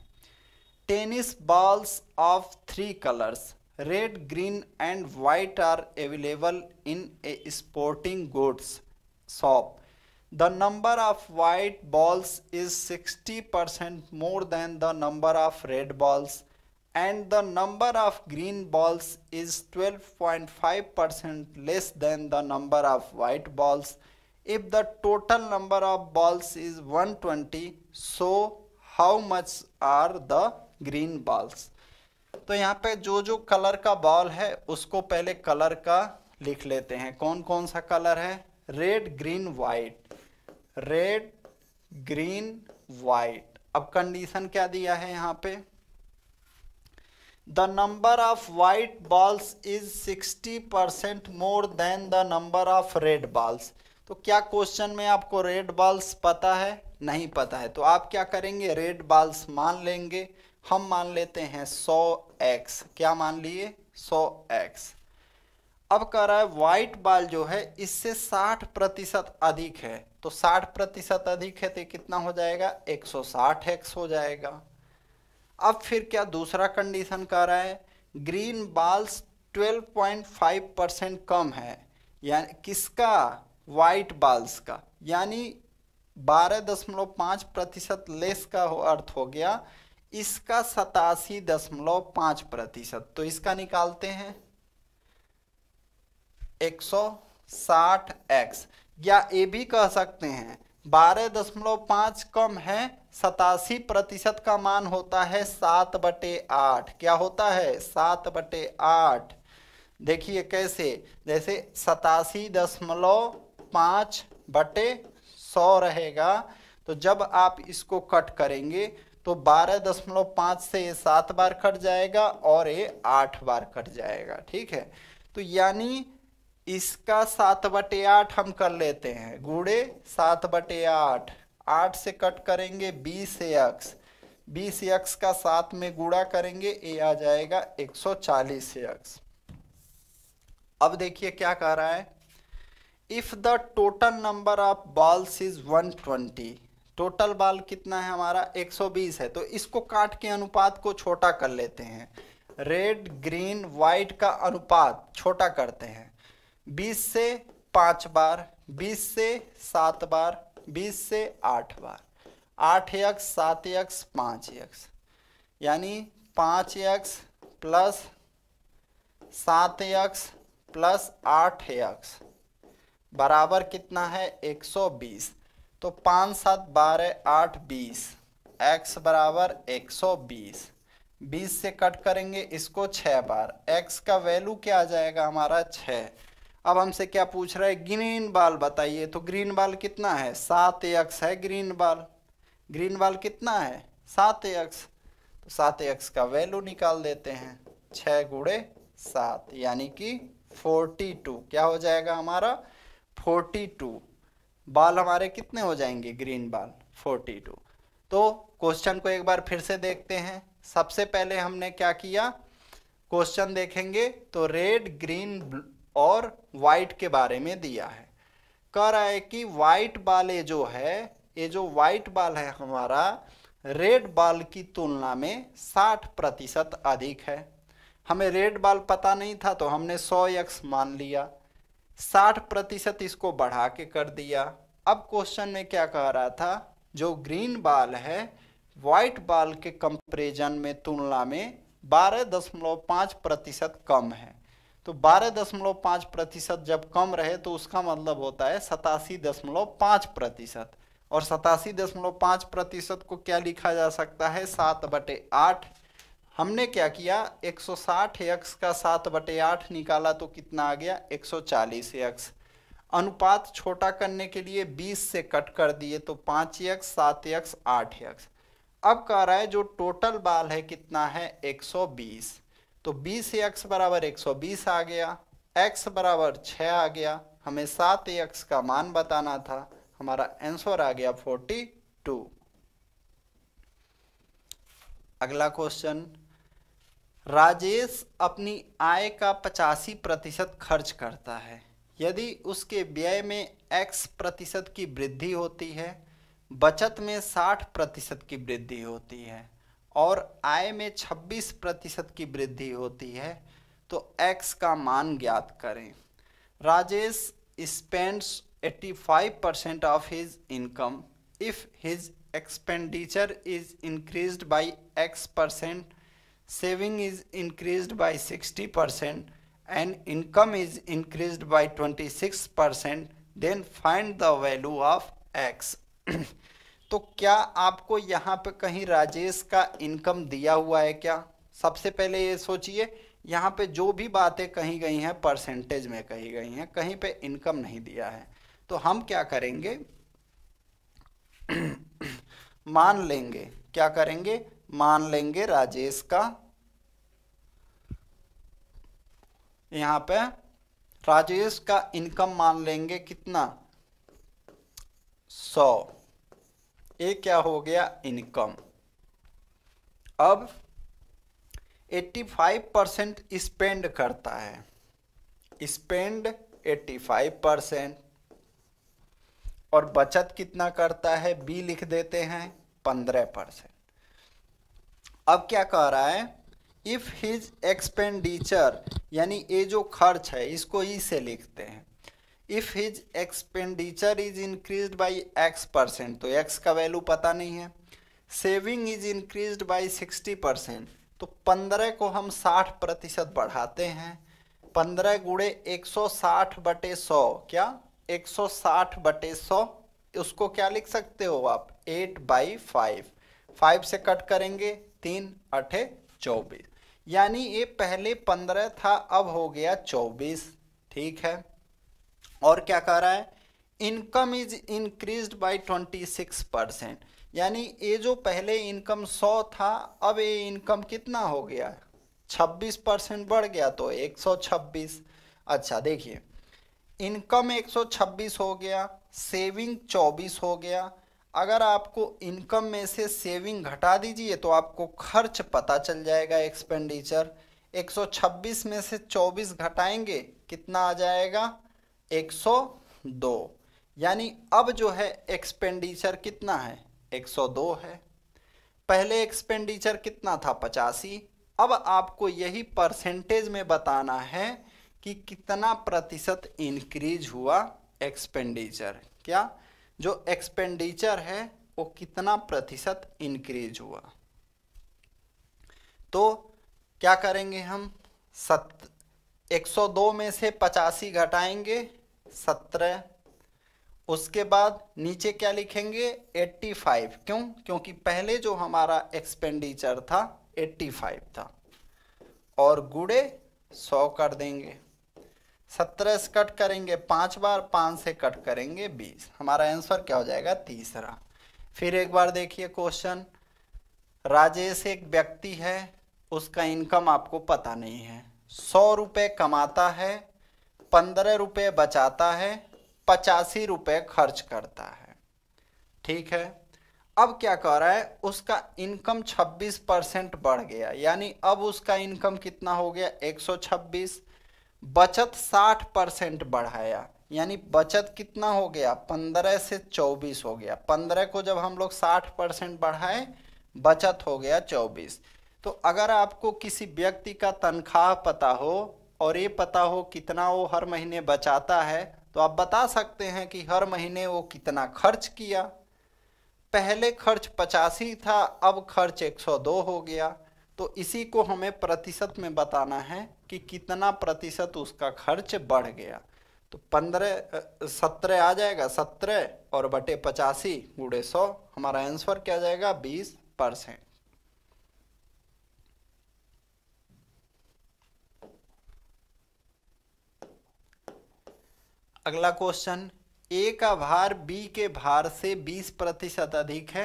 tennis balls of three colours red green and white are available in a sporting goods shop. The number of white balls is 60% more than the number of red balls and the number of green balls is 12.5% less than the number of white balls. If the total number of balls is 120, so how much are the green balls? तो यहाँ पे जो जो colour का ball है उसको पहले colour का लिख लेते हैं कौन कौन सा कलर है red green white red green white अब कंडीशन क्या दिया है यहाँ पे the number of white balls is 60% more than the number of red balls तो क्या क्वेश्चन में आपको रेड बॉल्स पता है नहीं पता है तो आप क्या करेंगे रेड बॉल्स मान लेंगे हम मान लेते हैं 100 एक्स क्या मान लिए 100 एक्स अब कह रहा है व्हाइट बाल जो है इससे 60 प्रतिशत अधिक है तो 60 प्रतिशत अधिक है तो कितना हो जाएगा 160 एक्स हो जाएगा अब फिर क्या दूसरा कंडीशन कह रहा है ग्रीन बाल्स 12.5 परसेंट कम है यानी किसका वाइट बाल्स का यानी 12.5 प्रतिशत लेस का हो अर्थ हो गया इसका सतासी दशमलव पाँच प्रतिशत तो इसका निकालते हैं 160x या ए भी कह सकते हैं बारह दशमलव पाँच कम है सतासी प्रतिशत का मान होता है सात बटे आठ क्या होता है सात बटे आठ देखिए कैसे जैसे सतासी दशमलव पाँच बटे सौ रहेगा तो जब आप इसको कट करेंगे तो बारह दशमलव पाँच से ये सात बार कट जाएगा और ये आठ बार कट जाएगा ठीक है तो यानी इसका सात बटे आठ हम कर लेते हैं गुड़े सात बटे आठ आठ से कट करेंगे बीस एक्स बीस एक्स का सात में गुड़ा करेंगे ए आ जाएगा एक सौ चालीस एक्स अब देखिए क्या कह रहा है if the total number of balls is one twenty total ball कितना है हमारा 120 है तो इसको काट के अनुपात को छोटा कर लेते हैं रेड ग्रीन वाइट का अनुपात छोटा करते हैं बीस से पांच बार बीस से सात बार बीस से आठ बार आठ एक सात एक पाँच एक यानी पाँच एक प्लस सात एक प्लस आठ एक बराबर कितना है एक सौ बीस तो पाँच सात बारह आठ बीस एक्स बराबर एक सौ बीस बीस से कट करेंगे इसको छः बार एक्स का वैल्यू क्या आ जाएगा हमारा छः अब हमसे क्या पूछ रहा है ग्रीन बाल बताइए तो ग्रीन बाल कितना है सात एक्स है ग्रीन बाल ग्रीन बाल कितना है सात एक्स तो सात एक्स का वैल्यू निकाल देते हैं छः गुड़े सात यानी कि फोर्टी टू क्या हो जाएगा हमारा फोर्टी टू बाल हमारे कितने हो जाएंगे ग्रीन बाल फोर्टी टू तो क्वेश्चन को एक बार फिर से देखते हैं सबसे पहले हमने क्या किया क्वेश्चन देखेंगे तो रेड ग्रीन और वाइट के बारे में दिया है कह रहा है कि वाइट बाल ये जो है ये जो वाइट बाल है हमारा रेड बाल की तुलना में 60 प्रतिशत अधिक है हमें रेड बाल पता नहीं था तो हमने 100 एक्स मान लिया 60 प्रतिशत इसको बढ़ा के कर दिया अब क्वेश्चन में क्या कह रहा था जो ग्रीन बाल है वाइट बाल के कंपेरिजन में तुलना में बारह दशमलव पाँच प्रतिशत कम है तो बारह दशमलव पांच प्रतिशत जब कम रहे तो उसका मतलब होता है सतासी दशमलव पांच प्रतिशत और सतासी दशमलव पांच प्रतिशत को क्या लिखा जा सकता है सात बटे आठ हमने क्या किया 160 एक्स का सात बटे आठ निकाला तो कितना आ गया 140 एक्स अनुपात छोटा करने के लिए 20 से कट कर दिए तो पाँच एक्स सात एक्स आठ एक्स अब कह रहा है जो टोटल बाल है कितना है 120 तो बीस एक्स बराबर एक सौ बीस आ गया एक्स बराबर छ आ गया हमें सात एक्स का मान बताना था हमारा आंसर आ गया फोर्टी टू अगला क्वेश्चन राजेश अपनी आय का पचासी प्रतिशत खर्च करता है यदि उसके व्यय में x प्रतिशत की वृद्धि होती है बचत में 60 प्रतिशत की वृद्धि होती है और आय में 26 प्रतिशत की वृद्धि होती है तो एक्स का मान ज्ञात करें Rajesh spends 85 percent of his income if his expenditure is increase by X percent saving is increase by sixty percent and income is increase by twenty six percent then find the value of X तो क्या आपको यहाँ पे कहीं राजेश का income दिया हुआ है क्या सबसे पहले ये सोचिए यहाँ पे जो भी बातें कही गई हैं परसेंटेज में कही गई हैं कहीं पे इनकम नहीं दिया है तो हम क्या करेंगे <clears throat> मान लेंगे क्या करेंगे मान लेंगे राजेश का यहाँ पे राजेश का इनकम मान लेंगे कितना सौ ये क्या हो गया इनकम अब 85 परसेंट स्पेंड करता है स्पेंड 85 परसेंट और बचत कितना करता है बी लिख देते हैं 15 परसेंट अब क्या कह रहा है इफ़ हिज एक्सपेंडिचर यानी ये जो खर्च है इसको ई से लिखते हैं if his expenditure is increase by X percent तो एक्स का वैल्यू पता नहीं है saving is increase by sixty percent तो पंद्रह को हम साठ प्रतिशत बढ़ाते हैं पंद्रह गुड़े एक सौ साठ बटे सौ क्या एक सौ साठ बटे सौ उसको क्या लिख सकते हो आप एट बाई फाइव फाइव से कट करेंगे तीन अठे चौबीस यानी ये पहले पंद्रह था अब हो गया चौबीस ठीक है और क्या कह रहा है income is increase by 26 percent यानी ये जो पहले इनकम 100 था अब ये इनकम कितना हो गया 26 परसेंट बढ़ गया तो 126 अच्छा देखिए इनकम 126 हो गया सेविंग 24 हो गया अगर आपको इनकम में से सेविंग घटा दीजिए तो आपको खर्च पता चल जाएगा एक्सपेंडिचर 126 में से 24 घटाएंगे कितना आ जाएगा 102 यानी अब जो है एक्सपेंडिचर कितना है 102 है पहले एक्सपेंडिचर कितना था पचासी अब आपको यही परसेंटेज में बताना है कि कितना प्रतिशत इंक्रीज हुआ एक्सपेंडिचर क्या जो एक्सपेंडिचर है वो कितना प्रतिशत इंक्रीज हुआ तो क्या करेंगे हम सत 102 में से पचासी घटाएंगे सत्रह उसके बाद नीचे क्या लिखेंगे एट्टी फाइव क्यों क्योंकि पहले जो हमारा एक्सपेंडिचर था एट्टी फाइव था और गुड़े सौ कर देंगे सत्रह से कट करेंगे पांच बार पाँच से कट करेंगे बीस हमारा आंसर क्या हो जाएगा तीसरा फिर एक बार देखिए क्वेश्चन राजेश एक व्यक्ति है उसका इनकम आपको पता नहीं है सौ रुपये कमाता है पंद्रह रुपये बचाता है पचासी रुपये खर्च करता है ठीक है अब क्या कह रहा है उसका इनकम 26 परसेंट बढ़ गया यानी अब उसका इनकम कितना हो गया 126 बचत 60 परसेंट बढ़ाया यानी बचत कितना हो गया 15 से 24 हो गया 15 को जब हम लोग 60 परसेंट बढ़ाए बचत हो गया 24 तो अगर आपको किसी व्यक्ति का तनख्वाह पता हो और ये पता हो कितना वो हर महीने बचाता है तो आप बता सकते हैं कि हर महीने वो कितना खर्च किया पहले खर्च पचासी था अब खर्च 102 हो गया तो इसी को हमें प्रतिशत में बताना है कि कितना प्रतिशत उसका खर्च बढ़ गया तो पंद्रह सत्रह आ जाएगा सत्रह और बटे पचासी गुड़े सौ हमारा आंसर क्या जाएगा बीस परसेंट अगला क्वेश्चन ए का भार बी के भार से 20 प्रतिशत अधिक है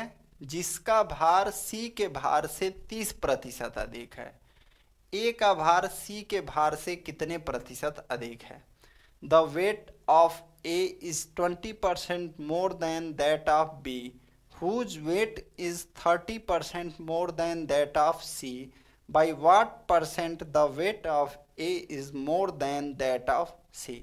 जिसका भार सी के भार से 30 प्रतिशत अधिक है ए का भार सी के भार से कितने प्रतिशत अधिक है the weight of A is 20 percent more than that of B whose weight is 30 percent more than that of C by what percent the weight of A is more than that of C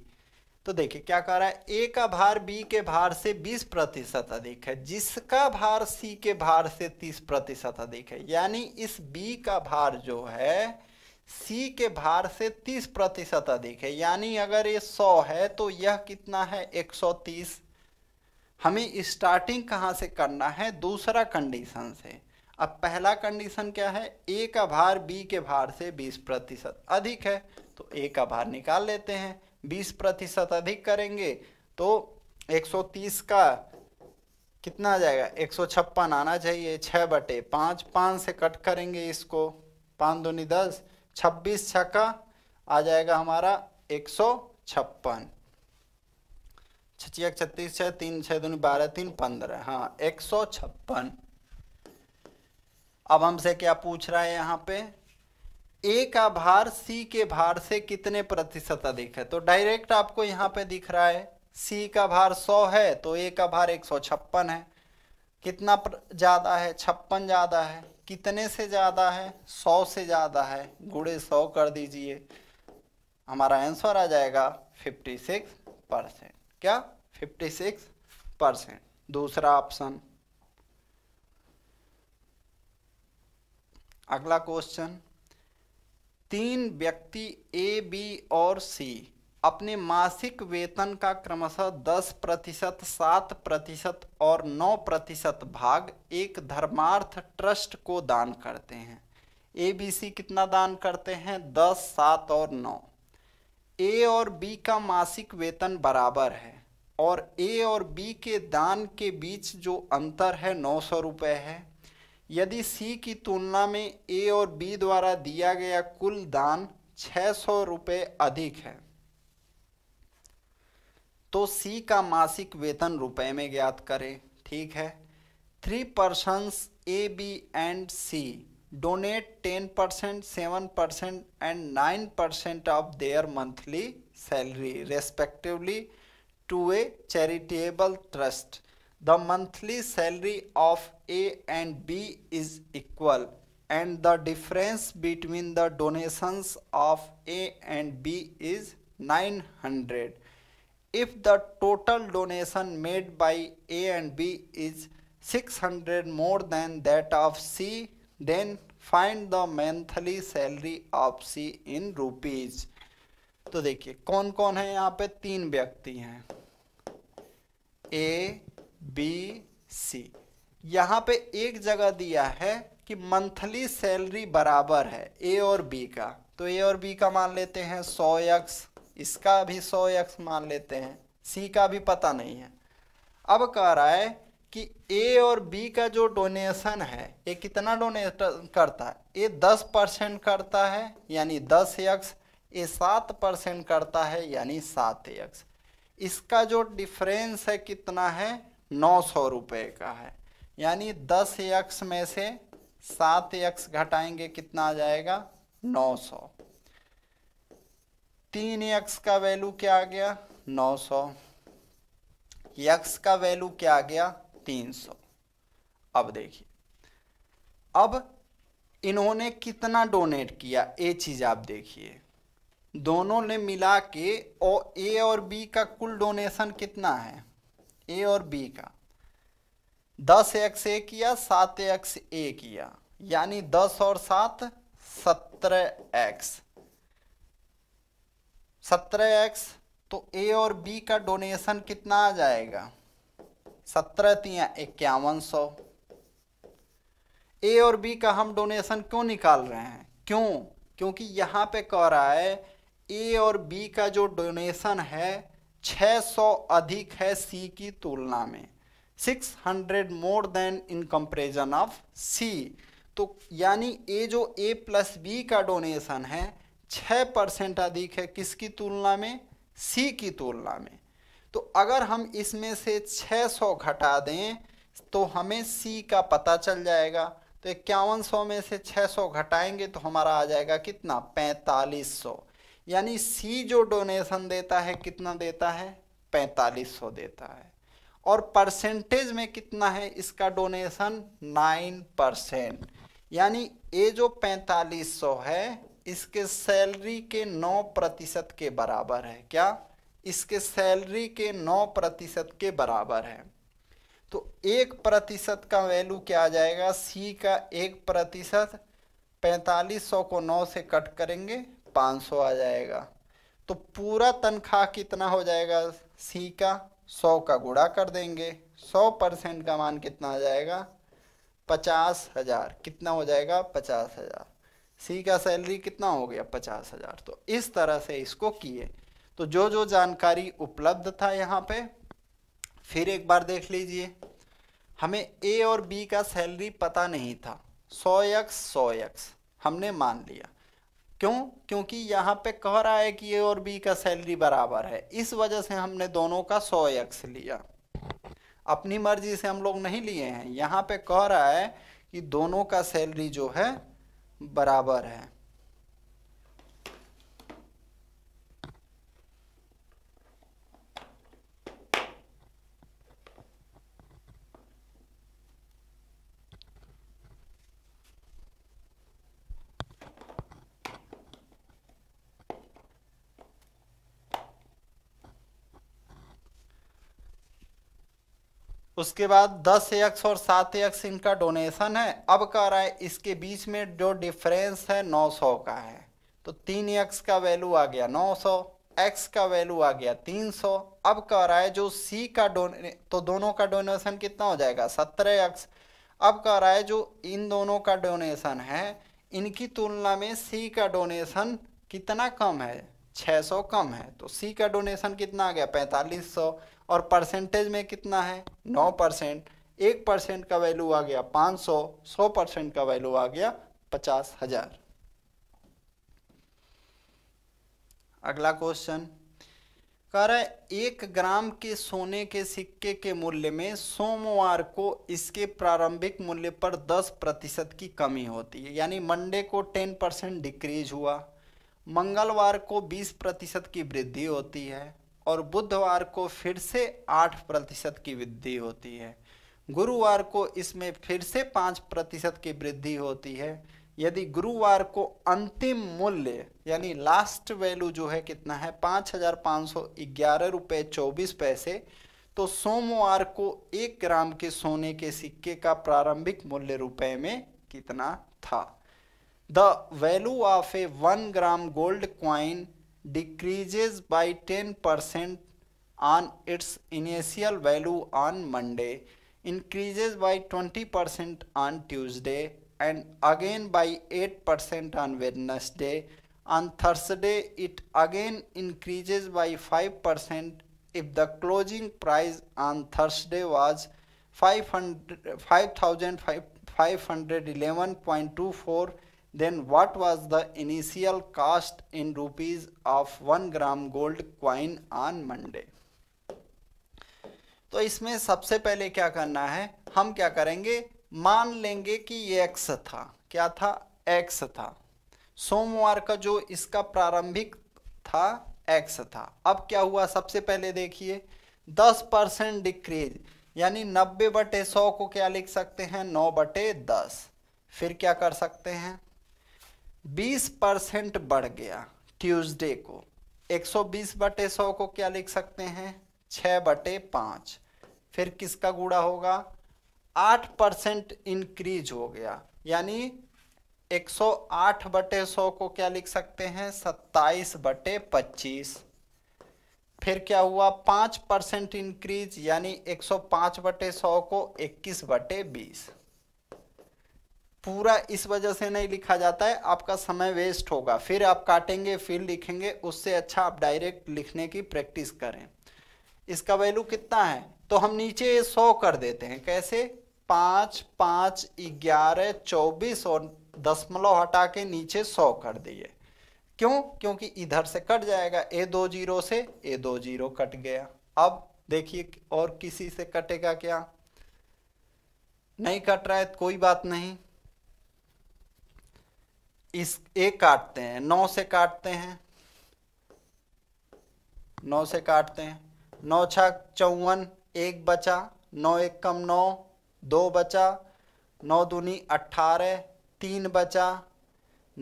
तो देखिए क्या कह रहा है ए का भार B के भार से 20 प्रतिशत अधिक है जिसका भार सी के भार से 30 प्रतिशत अधिक है यानी इस बी का भार जो है सी के भार से 30 प्रतिशत अधिक है यानी अगर ये 100 है तो यह कितना है 130 हमें स्टार्टिंग कहाँ से करना है दूसरा कंडीशन से अब पहला कंडीशन क्या है ए का भार बी के भार से 20 प्रतिशत अधिक है तो ए का भार निकाल लेते हैं बीस प्रतिशत अधिक करेंगे तो 130 का कितना आ जाएगा एक सौ छप्पन आना चाहिए छः बटे पाँच पाँच से कट करेंगे इसको पाँच दूनी दस छब्बीस का आ जाएगा हमारा एक सौ छप्पन छिया छत्तीस छः तीन छः दूनी बारह तीन पंद्रह हाँ एक सौ छप्पन अब हमसे क्या पूछ रहा है यहाँ पे ए का भार सी के भार से कितने प्रतिशत अधिक है तो डायरेक्ट आपको यहां पे दिख रहा है सी का भार 100 है तो ए का भार एक है कितना ज़्यादा है छप्पन ज़्यादा है कितने से ज़्यादा है सौ से ज़्यादा है गुड़े सौ कर दीजिए हमारा आंसर आ जाएगा फिफ्टी सिक्स परसेंट क्या फिफ्टी सिक्स परसेंट दूसरा ऑप्शन अगला क्वेश्चन तीन व्यक्ति ए बी और सी अपने मासिक वेतन का क्रमशः दस प्रतिशत सात प्रतिशत और नौ प्रतिशत भाग एक धर्मार्थ ट्रस्ट को दान करते हैं ए बी सी कितना दान करते हैं दस सात और नौ ए और बी का मासिक वेतन बराबर है और ए और बी के दान के बीच जो अंतर है नौ सौ रुपये है यदि सी की तुलना में ए और बी द्वारा दिया गया कुल दान छः सौ अधिक है तो सी का मासिक वेतन रुपए में ज्ञात करें ठीक है three persons A B and C donate ten percent seven percent and nine percent of their monthly salary respectively to a charitable trust the monthly salary of A and B is equal and the difference between the donations of A and B is 900. If the total donation made by A and B is 600 more than that of C, then find the monthly salary of C in rupees तो देखिए कौन कौन है यहाँ पे तीन व्यक्ति हैं ए बी सी यहाँ पे एक जगह दिया है कि मंथली सैलरी बराबर है ए और बी का तो ए और बी का मान लेते हैं सौ एक्स इसका भी सौ एक्स मान लेते हैं सी का भी पता नहीं है अब कह रहा है कि ए और बी का जो डोनेशन है ये कितना डोनेट करता है ए दस परसेंट करता है यानी दस एक्स ए सात परसेंट करता है यानी सात एक्स इसका जो डिफरेंस है कितना है नौ सौ रुपये का है यानी दस यक्स में से सात यक्स घटाएंगे कितना आ जाएगा नौ सौ तीन यक्स का वैल्यू क्या आ गया नौ सौ यक्स का वैल्यू क्या आ गया तीन सौ अब देखिए अब इन्होंने कितना डोनेट किया ये चीज़ आप देखिए दोनों ने मिला के और ए और बी का कुल डोनेशन कितना है ए और बी का दस एक्स ए किया सात एक्स ए किया यानी दस और सात सत्रह एक्स सत्रह एक्स तो ए और बी का डोनेशन कितना आ जाएगा सत्रह तिया इक्यावन सौ ए और बी का हम डोनेशन क्यों निकाल रहे हैं क्यों क्योंकि यहां पे कह रहा है ए और बी का जो डोनेशन है 600 अधिक है सी की तुलना में 600 more than in comparison of C तो यानी ए जो ए प्लस बी का डोनेशन है 6 परसेंट अधिक है किसकी तुलना में सी की तुलना में तो अगर हम इसमें से 600 घटा दें तो हमें सी का पता चल जाएगा तो इक्यावन सौ में से 600 घटाएंगे तो हमारा आ जाएगा कितना पैंतालीस सौ यानी सी जो डोनेशन देता है कितना देता है पैंतालीस सौ देता है और परसेंटेज में कितना है इसका डोनेशन नाइन परसेंट यानी ये जो पैंतालीस सौ है इसके सैलरी के नौ प्रतिशत के बराबर है क्या इसके सैलरी के नौ प्रतिशत के बराबर है तो एक प्रतिशत का वैल्यू क्या आ जाएगा सी का एक प्रतिशत पैंतालीस सौ को नौ से कट करेंगे 500 आ जाएगा तो पूरा तनख्वाह कितना हो जाएगा सी का 100 का गुड़ा कर देंगे 100 परसेंट का मान कितना आ जाएगा पचास हज़ार कितना हो जाएगा पचास हज़ार सी का सैलरी कितना हो गया पचास हज़ार तो इस तरह से इसको किए तो जो जो जानकारी उपलब्ध था यहाँ पे फिर एक बार देख लीजिए हमें ए और बी का सैलरी पता नहीं था सौ यक्स सौ यक्स हमने मान लिया क्यों क्योंकि यहाँ पे कह रहा है कि ए और बी का सैलरी बराबर है इस वजह से हमने दोनों का सौ एक्स लिया अपनी मर्जी से हम लोग नहीं लिए हैं यहाँ पे कह रहा है कि दोनों का सैलरी जो है बराबर है उसके बाद दस एक्स और सात एक्स इनका डोनेशन है अब कह रहा है इसके बीच में जो डिफरेंस है नौ सौ का है तो तीन एक्स का वैल्यू आ गया नौ सौ एक्स का वैल्यू आ गया तीन सौ अब कह रहा है जो सी का डोने तो दोनों का डोनेशन कितना हो जाएगा सत्रह एक्स अब कह रहा है जो इन दोनों का डोनेशन है इनकी तुलना में सी का डोनेशन कितना कम है सौ कम है तो सी का डोनेशन कितना आ गया पैंतालीस सौ और परसेंटेज में कितना है नौ परसेंट एक परसेंट का वैल्यू आ गया पाँच सौ सौ परसेंट का वैल्यू आ गया पचास हजार अगला क्वेश्चन कह रहा है एक ग्राम के सोने के सिक्के के मूल्य में सोमवार को इसके प्रारंभिक मूल्य पर 10 प्रतिशत की कमी होती है यानी मंडे को 10 परसेंट डिक्रीज हुआ मंगलवार को 20 प्रतिशत की वृद्धि होती है और बुधवार को फिर से आठ प्रतिशत की वृद्धि होती है गुरुवार को इसमें फिर से पाँच प्रतिशत की वृद्धि होती है यदि गुरुवार को अंतिम मूल्य यानी लास्ट वैल्यू जो है कितना है पाँच हजार पाँच सौ ग्यारह रुपये चौबीस पैसे तो सोमवार को एक ग्राम के सोने के सिक्के का प्रारंभिक मूल्य रुपए में कितना था the value of a one gram gold coin decreases by 10% on its initial value on Monday, increases by 20% on Tuesday, and again by 8% on Wednesday. On Thursday, it again increases by 5% if the closing price on Thursday was 5,511.24 then what was the initial cost in rupees of 1 gram gold coin on Monday? तो इसमें सबसे पहले क्या करना है हम क्या करेंगे मान लेंगे कि ये एक्स था क्या था एक्स था सोमवार का जो इसका प्रारंभिक था एक्स था अब क्या हुआ सबसे पहले देखिए दस परसेंट डिक्रीज यानी नब्बे बटे सौ को क्या लिख सकते हैं नौ बटे दस फिर क्या कर सकते हैं बीस परसेंट बढ़ गया ट्यूसडे को 120 बटे 100 को क्या लिख सकते हैं 6 बटे पाँच फिर किसका गुड़ा होगा 8 परसेंट इनक्रीज हो गया यानी 108 बटे 100 को क्या लिख सकते हैं 27 बटे 25 फिर क्या हुआ 5 परसेंट इनक्रीज यानी 105 बटे 100 को 21 बटे 20 पूरा इस वजह से नहीं लिखा जाता है आपका समय वेस्ट होगा फिर आप काटेंगे फिर लिखेंगे उससे अच्छा आप डायरेक्ट लिखने की प्रैक्टिस करें इसका वैल्यू कितना है तो हम नीचे ये सौ कर देते हैं कैसे पाँच पाँच ग्यारह चौबीस और दशमलव हटा के नीचे सौ कर दिए क्यों क्योंकि इधर से कट जाएगा ए दो जीरो से ए दो जीरो कट गया अब देखिए और किसी से कटेगा क्या नहीं कट रहा है तो कोई बात नहीं इस एक काटते हैं नौ से काटते हैं नौ से काटते हैं नौ छा चौवन एक बचा नौ एक कम नौ दो बचा नौ दूनी अट्ठारह तीन बचा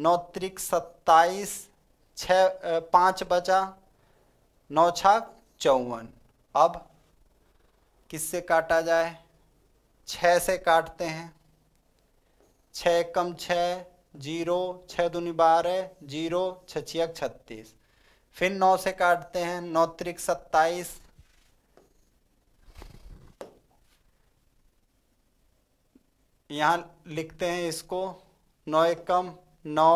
नौ त्रिक सत्ताईस छ पाँच बचा नौ छा चौवन अब किससे काटा जाए छः से काटते हैं छ कम छः जीरो छः दूनी बारह जीरो छछियक छत्तीस फिर नौ से काटते हैं नौ त्रिक सत्ताईस यहाँ लिखते हैं इसको नौ एक कम नौ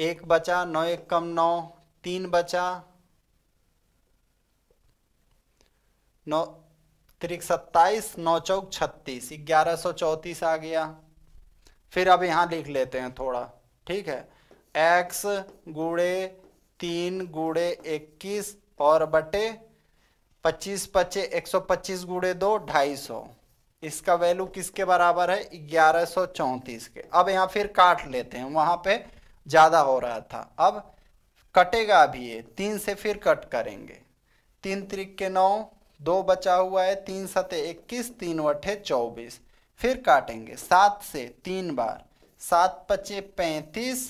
एक बचा नौ एक कम नौ तीन बचा नौ त्रिक सत्ताईस नौ चौक छत्तीस ग्यारह सौ चौंतीस आ गया फिर अब यहाँ लिख लेते हैं थोड़ा ठीक है एक्स गुड़े तीन गुड़े इक्कीस और बटे पच्चीस पच्चे एक सौ पच्चीस गुड़े दो ढाई सौ इसका वैल्यू किसके बराबर है ग्यारह सौ चौंतीस के अब यहाँ फिर काट लेते हैं वहाँ पे ज़्यादा हो रहा था अब कटेगा भी ये तीन से फिर कट करेंगे तीन त्रिक के नौ दो बचा हुआ है तीन सते इक्कीस तीन वटे चौबीस फिर काटेंगे सात से तीन बार सात पचे पैंतीस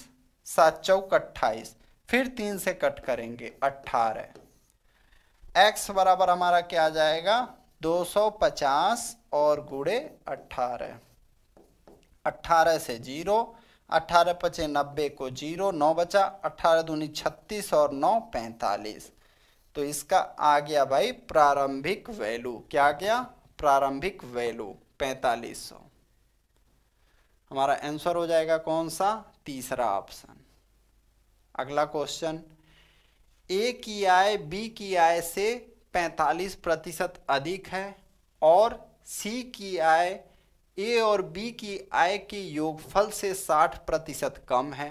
सात चौक अट्ठाईस फिर तीन से कट करेंगे अट्ठारह एक्स बराबर हमारा क्या आ जाएगा दो सौ पचास और गुड़े अट्ठारह अट्ठारह से जीरो अट्ठारह पचे नब्बे को जीरो नौ बचा अट्ठारह दूनी छत्तीस और नौ पैंतालीस तो इसका आ गया भाई प्रारंभिक वैल्यू क्या गया प्रारंभिक वैल्यू पैंतालीस सौ हमारा आंसर हो जाएगा कौन सा तीसरा ऑप्शन अगला क्वेश्चन ए की आय बी की आय से 45 प्रतिशत अधिक है और सी की आय ए और बी की आय के योगफल से 60 प्रतिशत कम है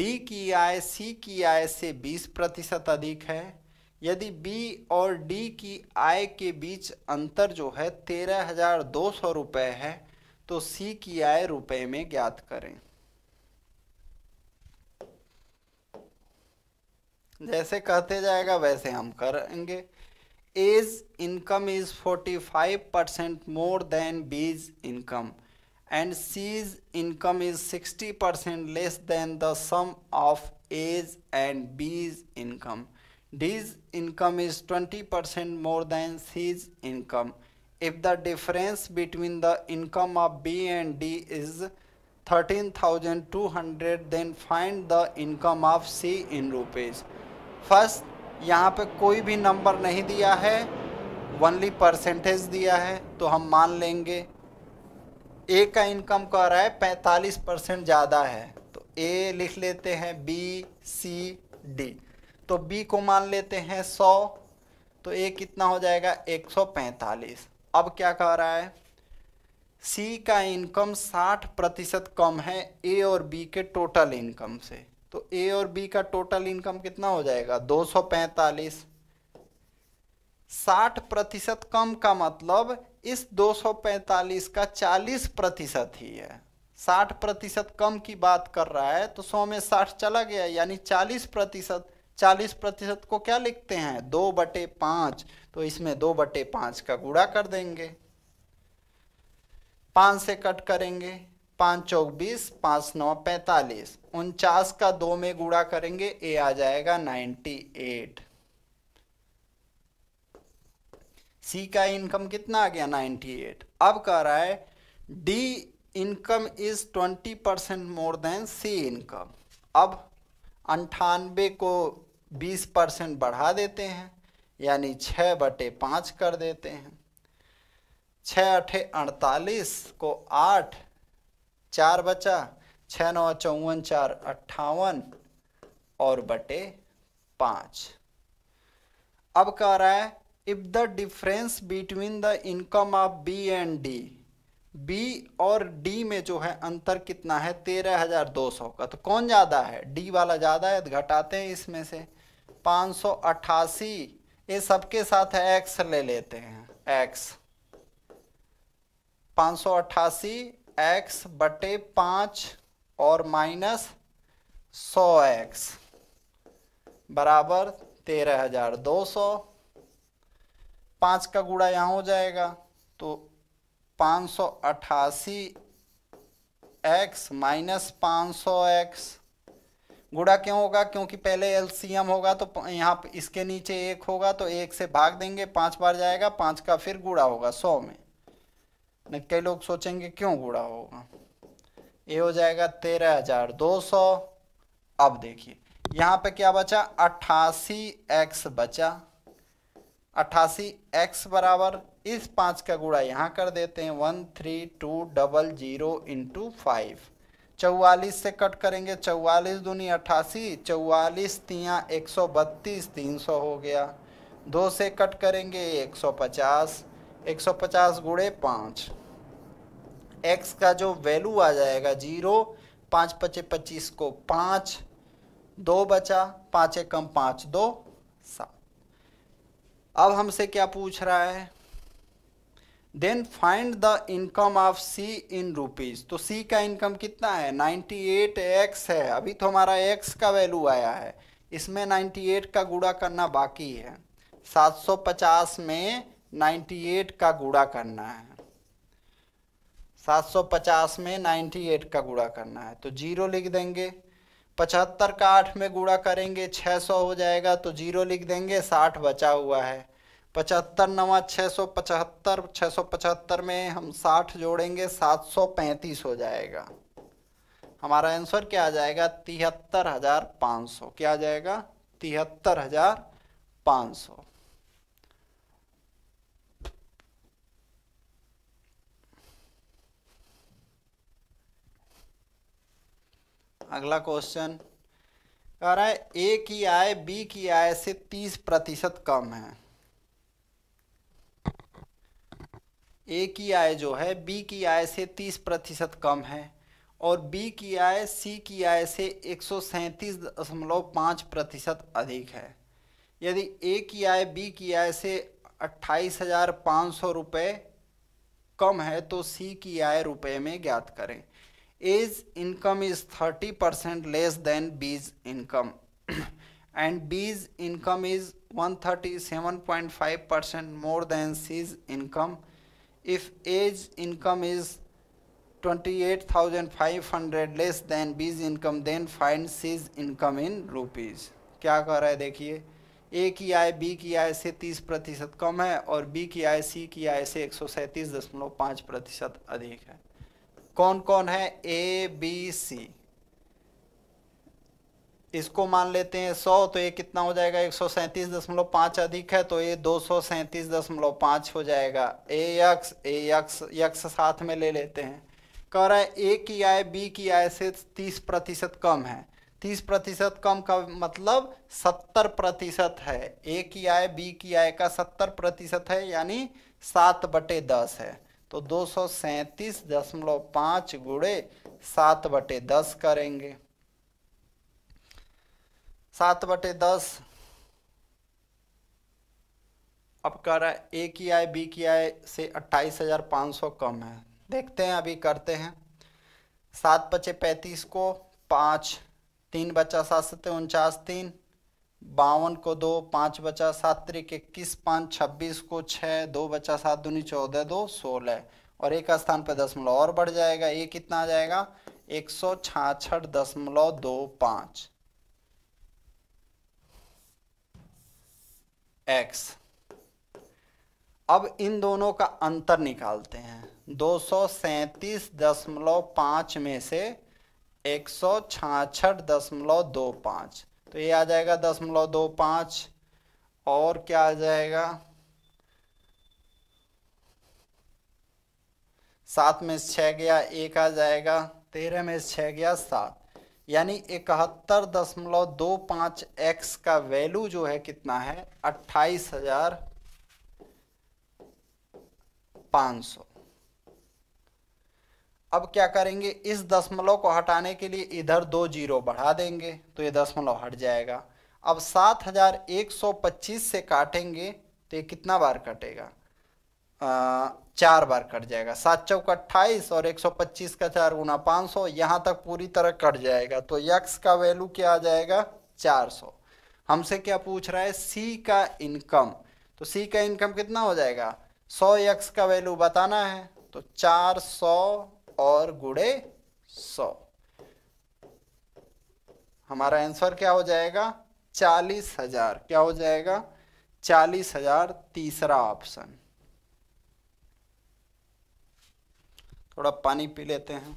डी की आय सी की आय से 20 प्रतिशत अधिक है यदि बी और डी की आय के बीच अंतर जो है तेरह हजार दो सौ रुपये है तो सी की आय रुपए में ज्ञात करें जैसे कहते जाएगा वैसे हम करेंगे A's income is forty five percent more than B's income and C's income is sixty percent less than the sum of A's and B's income D's income is twenty percent more than C's income if the difference between the income of B and D is thirteen thousand two hundred then find the income of C in rupees first यहाँ पे कोई भी number नहीं दिया है only percentage दिया है तो हम मान लेंगे ए का इनकम कह रहा है पैंतालीस परसेंट ज़्यादा है तो ए लिख लेते हैं बी सी डी तो बी को मान लेते हैं सौ तो ए कितना हो जाएगा एक सौ अब क्या कह रहा है सी का इनकम साठ प्रतिशत कम है ए और बी के टोटल इनकम से तो ए और बी का टोटल इनकम कितना हो जाएगा दो सौ साठ प्रतिशत कम का मतलब इस 245 का 40 प्रतिशत ही है 60 प्रतिशत कम की बात कर रहा है तो 100 में 60 चला गया यानी 40 प्रतिशत चालीस प्रतिशत को क्या लिखते हैं दो बटे पांच तो इसमें दो बटे पांच का गुड़ा कर देंगे पांच से कट करेंगे पांच चौक बीस पांच नौ पैतालीस उनचास का दो में गुड़ा करेंगे ए आ जाएगा नाइन्टी एट सी का इनकम कितना आ गया नाइन्टी एट अब कह रहा है D income is twenty percent more than C income अब अंठानबे को बीस परसेंट बढ़ा देते हैं यानी छः बटे पाँच कर देते हैं छः अठे अड़तालीस को आठ चार बचा छ नौ चौवन चार अट्ठावन और बटे पाँच अब कह रहा है if the difference between the income of B and D B और डी में जो है अंतर कितना है तेरह हजार दो सौ का तो कौन ज़्यादा है डी वाला ज़्यादा है तो घटाते हैं इसमें से पाँच सौ अट्ठासी ये सबके साथ एक्स ले लेते हैं एक्स पाँच सौ अट्ठासी एक्स बटे पाँच और माइनस सौ एक्स बराबर तेरह हजार दो सौ पाँच का गुड़ा यहाँ हो जाएगा तो पाँच सौ अट्ठासी एक्स माइनस पाँच सौ एक्स गुड़ा क्यों होगा क्योंकि पहले एल होगा तो यहाँ इसके नीचे एक होगा तो एक से भाग देंगे पांच बार जाएगा पांच का फिर गुड़ा होगा सौ में नहीं कई लोग सोचेंगे क्यों गुड़ा होगा ये हो जाएगा तेरह हजार दो सौ अब देखिए यहाँ पे क्या बचा अट्ठासी एक्स बचा अट्ठासी एक्स बराबर इस पांच का गुड़ा यहाँ कर देते हैं one three two double zero into five चौवालीस से कट करेंगे चौवालीस दूनी अट्ठासी चौवालीस तियाँ एक सौ बत्तीस तीन सौ हो गया दो से कट करेंगे एक सौ पचास एक सौ पचास गुड़े पाँच एक्स का जो वैल्यू आ जाएगा जीरो पाँच पचे पच्चीस को पाँच दो बचा पाँच कम पाँच दो सात अब हमसे क्या पूछ रहा है then find the income of C in rupees तो सी का इनकम कितना है 98 एक्स है अभी तो हमारा एक्स का वैल्यू आया है इसमें 98 का गुड़ा करना बाकी है 750 में 98 का गुड़ा करना है 750 में 98 का गुड़ा करना है तो जीरो लिख देंगे पचहत्तर का आठ में गुड़ा करेंगे 600 हो जाएगा तो जीरो लिख देंगे साठ बचा हुआ है पचहत्तर नवा छः सौ पचहत्तर छः सौ पचहत्तर में हम साठ जोड़ेंगे सात सौ पैंतीस हो जाएगा हमारा आंसर क्या आ जाएगा तिहत्तर हजार पाँच सौ क्या आ जाएगा तिहत्तर हजार पाँच सौ अगला क्वेश्चन कह रहा है ए की आय बी की आय से तीस प्रतिशत कम है ए की आय जो है बी की आय से 30 प्रतिशत कम है और बी की आय सी की आय से एक दशमलव पाँच प्रतिशत अधिक है यदि ए की आय बी की आय से अट्ठाईस हज़ार पाँच सौ रुपये कम है तो सी की आय रुपये में ज्ञात करें A's income is thirty percent less than B's income and B's income is one thirty seven point five percent more than C's income if A's income is 28,500 less than B's income then find C's income in rupees क्या कह रहा है देखिए ए की आय B की आय से 30 प्रतिशत कम है और बी की आय सी की आय से एक प्रतिशत अधिक है कौन कौन है ए बी सी इसको मान लेते हैं सौ तो ये कितना हो जाएगा एक सौ सैंतीस दशमलव पाँच अधिक है तो ये दो सौ सैंतीस दशमलव पाँच हो जाएगा ए एक्स ए एक्स यक्स साथ में ले लेते हैं कह रहा है ए की आय बी की आय से तीस प्रतिशत कम है तीस प्रतिशत कम का मतलब सत्तर प्रतिशत है ए की आय बी की आय का सत्तर प्रतिशत है यानी सात बटे दस है तो दो सौ सैंतीस दशमलव पाँच गुड़े सात बटे दस करेंगे सात बटे दस अब कह रहा है ए की आय बी की आय से अट्ठाईस हजार पाँच सौ कम है देखते हैं अभी करते हैं सात बचे पैंतीस को पाँच तीन बचा सात सत्य उनचास तीन बावन को दो पाँच बचा सात त्रिक इक्कीस पाँच छब्बीस को छः दो बचा सात दूनी चौदह दो सोलह और एक स्थान पर दशमलव और बढ़ जाएगा ये कितना आ जाएगा एक सौ छाछठ दशमलव दो पाँच एक्स अब इन दोनों का अंतर निकालते हैं दो दशमलव पाँच में से एक सौ छाछठ दशमलव दो पाँच तो ये आ जाएगा दशमलव दो पाँच और क्या आ जाएगा सात में से गया एक आ जाएगा तेरह में से गया सात यानी इकहत्तर दशमलव दो पाँच एक्स का वैल्यू जो है कितना है अट्ठाईस हजार पाँच सौ अब क्या करेंगे इस दशमलव को हटाने के लिए इधर दो जीरो बढ़ा देंगे तो ये दशमलव हट जाएगा अब सात हजार एक सौ पच्चीस से काटेंगे तो ये कितना बार कटेगा चार बार कट जाएगा सात चौक अट्ठाईस और एक सौ पच्चीस का चार गुना पाँच सौ यहाँ तक पूरी तरह कट जाएगा तो यक्स का वैल्यू क्या आ जाएगा चार सौ हमसे क्या पूछ रहा है सी का इनकम तो सी का इनकम कितना हो जाएगा सौ यक्स का वैल्यू बताना है तो चार सौ और गुड़े सौ हमारा आंसर क्या हो जाएगा चालीस हजार क्या हो जाएगा चालीस हजार तीसरा ऑप्शन थोड़ा पानी पी लेते हैं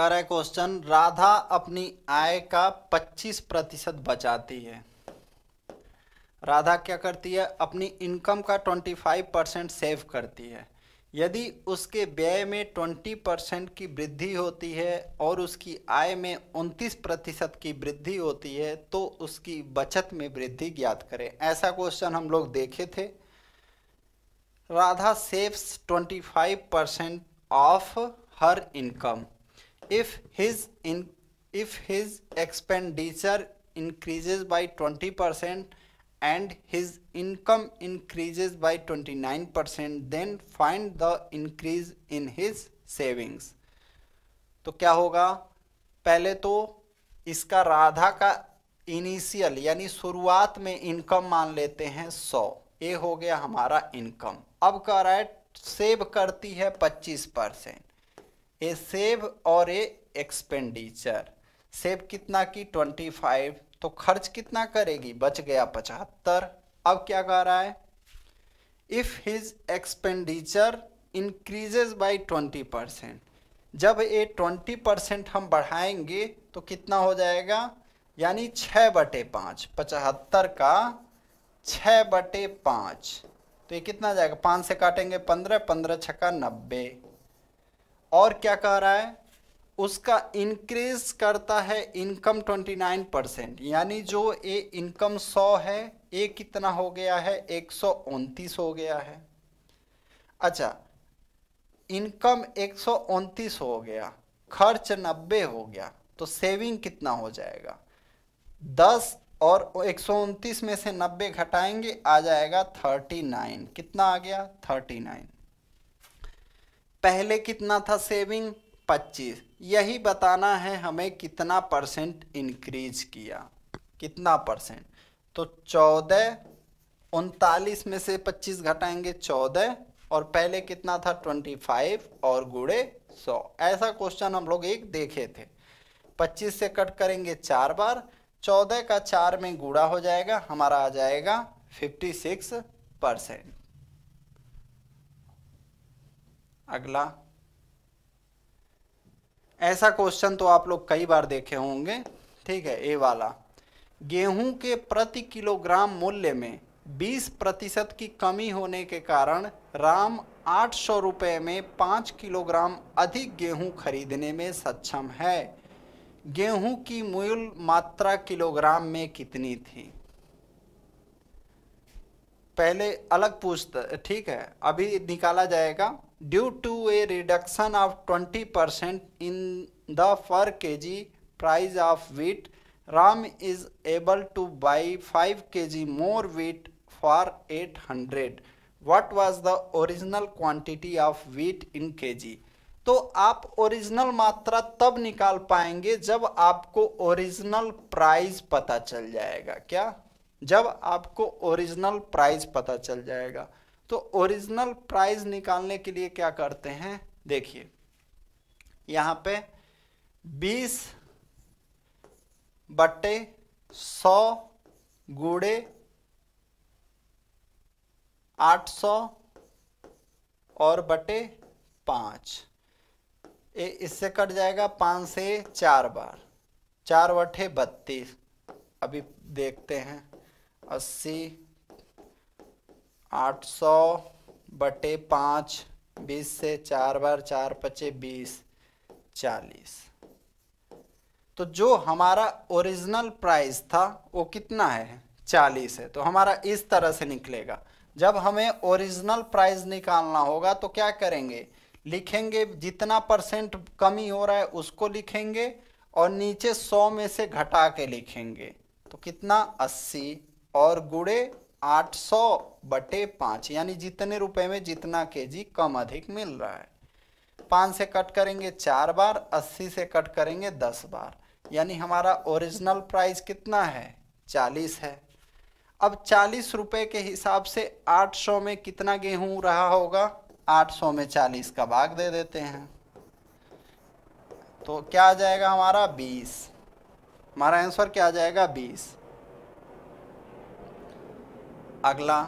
कर है क्वेश्चन राधा अपनी आय का 25 प्रतिशत बचाती है राधा क्या करती है अपनी इनकम का 25 परसेंट सेव करती है यदि उसके व्यय में 20 परसेंट की वृद्धि होती है और उसकी आय में 29 प्रतिशत की वृद्धि होती है तो उसकी बचत में वृद्धि ज्ञात करें ऐसा क्वेश्चन हम लोग देखे थे Radha saves 25 percent of her income if his in if his expenditure increases by 20% and his income increases by 29% then find the increase in his savings तो क्या होगा पहले तो इसका राधा का इनिशियल यानी शुरुआत में इनकम मान लेते हैं 100 ये हो गया हमारा इनकम अब कह रहा है सेव करती है 25 परसेंट ए सेव और ए एक्सपेंडिचर सेव कितना की ट्वेंटी फाइव तो खर्च कितना करेगी बच गया पचहत्तर अब क्या कह रहा है if his expenditure increases by twenty percent जब ए ट्वेंटी परसेंट हम बढ़ाएंगे तो कितना हो जाएगा यानी छः बटे पाँच पचहत्तर का छः बटे पाँच तो ये कितना जाएगा पाँच से काटेंगे पंद्रह पंद्रह छक्का नब्बे और क्या कह रहा है उसका इंक्रीज करता है इनकम 29 परसेंट यानी जो ए इनकम 100 है ए कितना हो गया है एक हो गया है अच्छा इनकम एक हो गया खर्च 90 हो गया तो सेविंग कितना हो जाएगा 10 और एक में से 90 घटाएंगे आ जाएगा 39 कितना आ गया 39 पहले कितना था सेविंग 25 यही बताना है हमें कितना परसेंट इंक्रीज किया कितना परसेंट तो चौदह उनतालीस में से 25 घटाएंगे चौदह और पहले कितना था 25 और गुड़े 100 ऐसा क्वेश्चन हम लोग एक देखे थे 25 से कट करेंगे चार बार 14 का चार में गुड़ा हो जाएगा हमारा आ जाएगा 56 परसेंट अगला ऐसा क्वेश्चन तो आप लोग कई बार देखे होंगे ठीक है ए वाला गेहूं के प्रति किलोग्राम मूल्य में 20 प्रतिशत की कमी होने के कारण राम आठ सौ में पांच किलोग्राम अधिक गेहूं खरीदने में सक्षम है गेहूं की मूल मात्रा किलोग्राम में कितनी थी पहले अलग पूछता ठीक है अभी निकाला जाएगा due to a reduction of 20% in the per kg price of wheat, Ram is able to buy 5 kg more wheat for 800. What was the original quantity of wheat in kg? तो आप ओरिजिनल मात्रा तब निकाल पाएंगे जब आपको original price पता चल जाएगा क्या जब आपको ओरिजिनल प्राइस पता चल जाएगा तो ओरिजिनल प्राइस निकालने के लिए क्या करते हैं देखिए यहां पे 20 बट्टे 100 गुड़े 800 और बटे पाँच इससे कट जाएगा पाँच से चार बार चार बटे बत्तीस अभी देखते हैं अस्सी आठ सौ बटे पाँच बीस से चार बार चार पचे बीस चालीस तो जो हमारा ओरिजिनल प्राइस था वो कितना है चालीस है तो हमारा इस तरह से निकलेगा जब हमें ओरिजिनल प्राइस निकालना होगा तो क्या करेंगे लिखेंगे जितना परसेंट कमी हो रहा है उसको लिखेंगे और नीचे सौ में से घटा के लिखेंगे तो कितना अस्सी और गुड़े 800 बटे पाँच यानी जितने रुपए में जितना केजी कम अधिक मिल रहा है पाँच से कट करेंगे चार बार अस्सी से कट करेंगे दस बार यानी हमारा ओरिजिनल प्राइस कितना है चालीस है अब चालीस रुपये के हिसाब से आठ सौ में कितना गेहूं रहा होगा आठ सौ में चालीस का भाग दे देते हैं तो क्या आ जाएगा हमारा बीस हमारा आंसर क्या आ जाएगा बीस अगला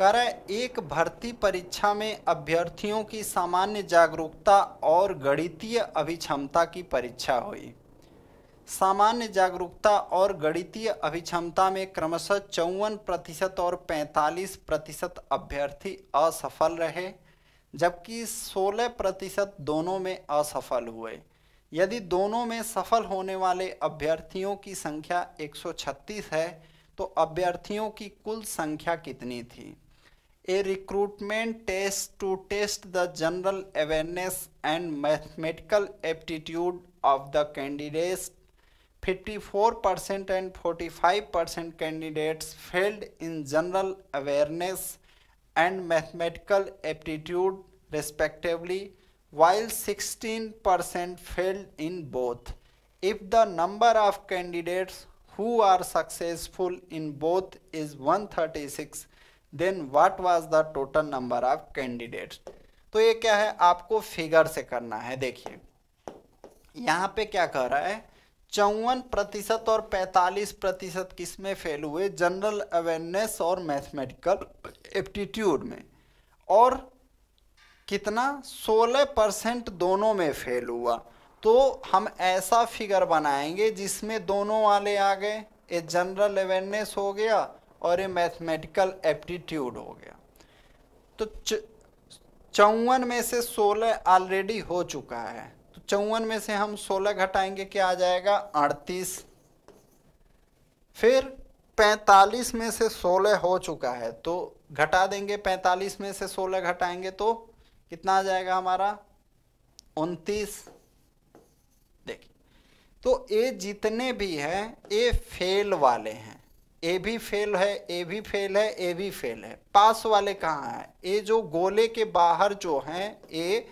कर एक भर्ती परीक्षा में अभ्यर्थियों की सामान्य जागरूकता और गणितीय अभिक्षमता की परीक्षा हुई सामान्य जागरूकता और गणितीय अभिक्षमता में क्रमशः चौवन प्रतिशत और 45 प्रतिशत अभ्यर्थी असफल रहे जबकि 16 प्रतिशत दोनों में असफल हुए यदि दोनों में सफल होने वाले अभ्यर्थियों की संख्या 136 है तो अभ्यर्थियों की कुल संख्या कितनी थी a recruitment test to test the general awareness and mathematical aptitude of the candidates 54 percent and forty five percent candidates failed in general awareness mathematical aptitude respectively while sixteen 16% failed in both if the number of candidates who are successful in both is 136 then what was the total number of candidates तो ये क्या है आपको figure से करना है देखिए यहाँ पे क्या कह रहा है चौवन प्रतिशत और 45 प्रतिशत किस में फेल हुए जनरल अवेयरनेस और मैथमेटिकल एप्टीट्यूड में और कितना 16 परसेंट दोनों में फेल हुआ तो हम ऐसा फिगर बनाएंगे जिसमें दोनों वाले आ गए ये जनरल अवेयरनेस हो गया और ये मैथमेटिकल एप्टीट्यूड हो गया तो चौवन में से 16 ऑलरेडी हो चुका है तो चौवन में से हम 16 घटाएंगे क्या आ जाएगा 38 फिर 45 में से 16 हो चुका है तो घटा देंगे 45 में से 16 घटाएंगे तो कितना आ जाएगा हमारा उनतीस तो ए जितने भी हैं ए फेल वाले हैं ए भी फेल है ए भी फेल है ए भी फेल है पास वाले कहाँ हैं ए जो गोले के बाहर जो हैं ए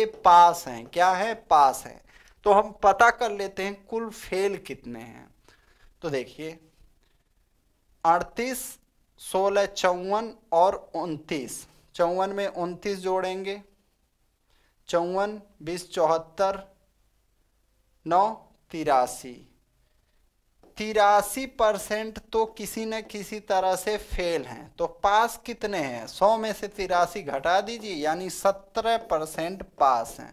ए पास हैं क्या है पास है तो हम पता कर लेते हैं कुल फेल कितने हैं तो देखिए अड़तीस सोलह चौवन और उनतीस चौवन में उनतीस जोड़ेंगे चौवन बीस चौहत्तर नौ तिरासी तिरासी परसेंट तो किसी न किसी तरह से फेल हैं तो पास कितने हैं सौ में से तिरासी घटा दीजिए यानी सत्रह परसेंट पास हैं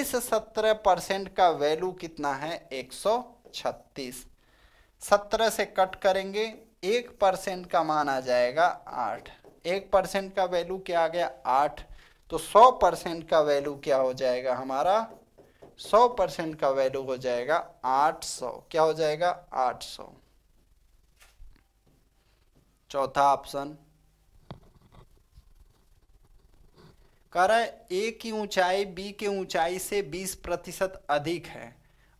इस सत्रह परसेंट का वैल्यू कितना है एक सौ छत्तीस सत्रह से कट करेंगे एक परसेंट का मान आ जाएगा आठ एक परसेंट का वैल्यू क्या आ गया आठ तो सौ परसेंट का वैल्यू क्या हो जाएगा हमारा सौ परसेंट का वैल्यू हो जाएगा आठ सौ क्या हो जाएगा आठ सौ चौथा ऑप्शन कर ए की ऊंचाई बी की ऊंचाई से बीस प्रतिशत अधिक है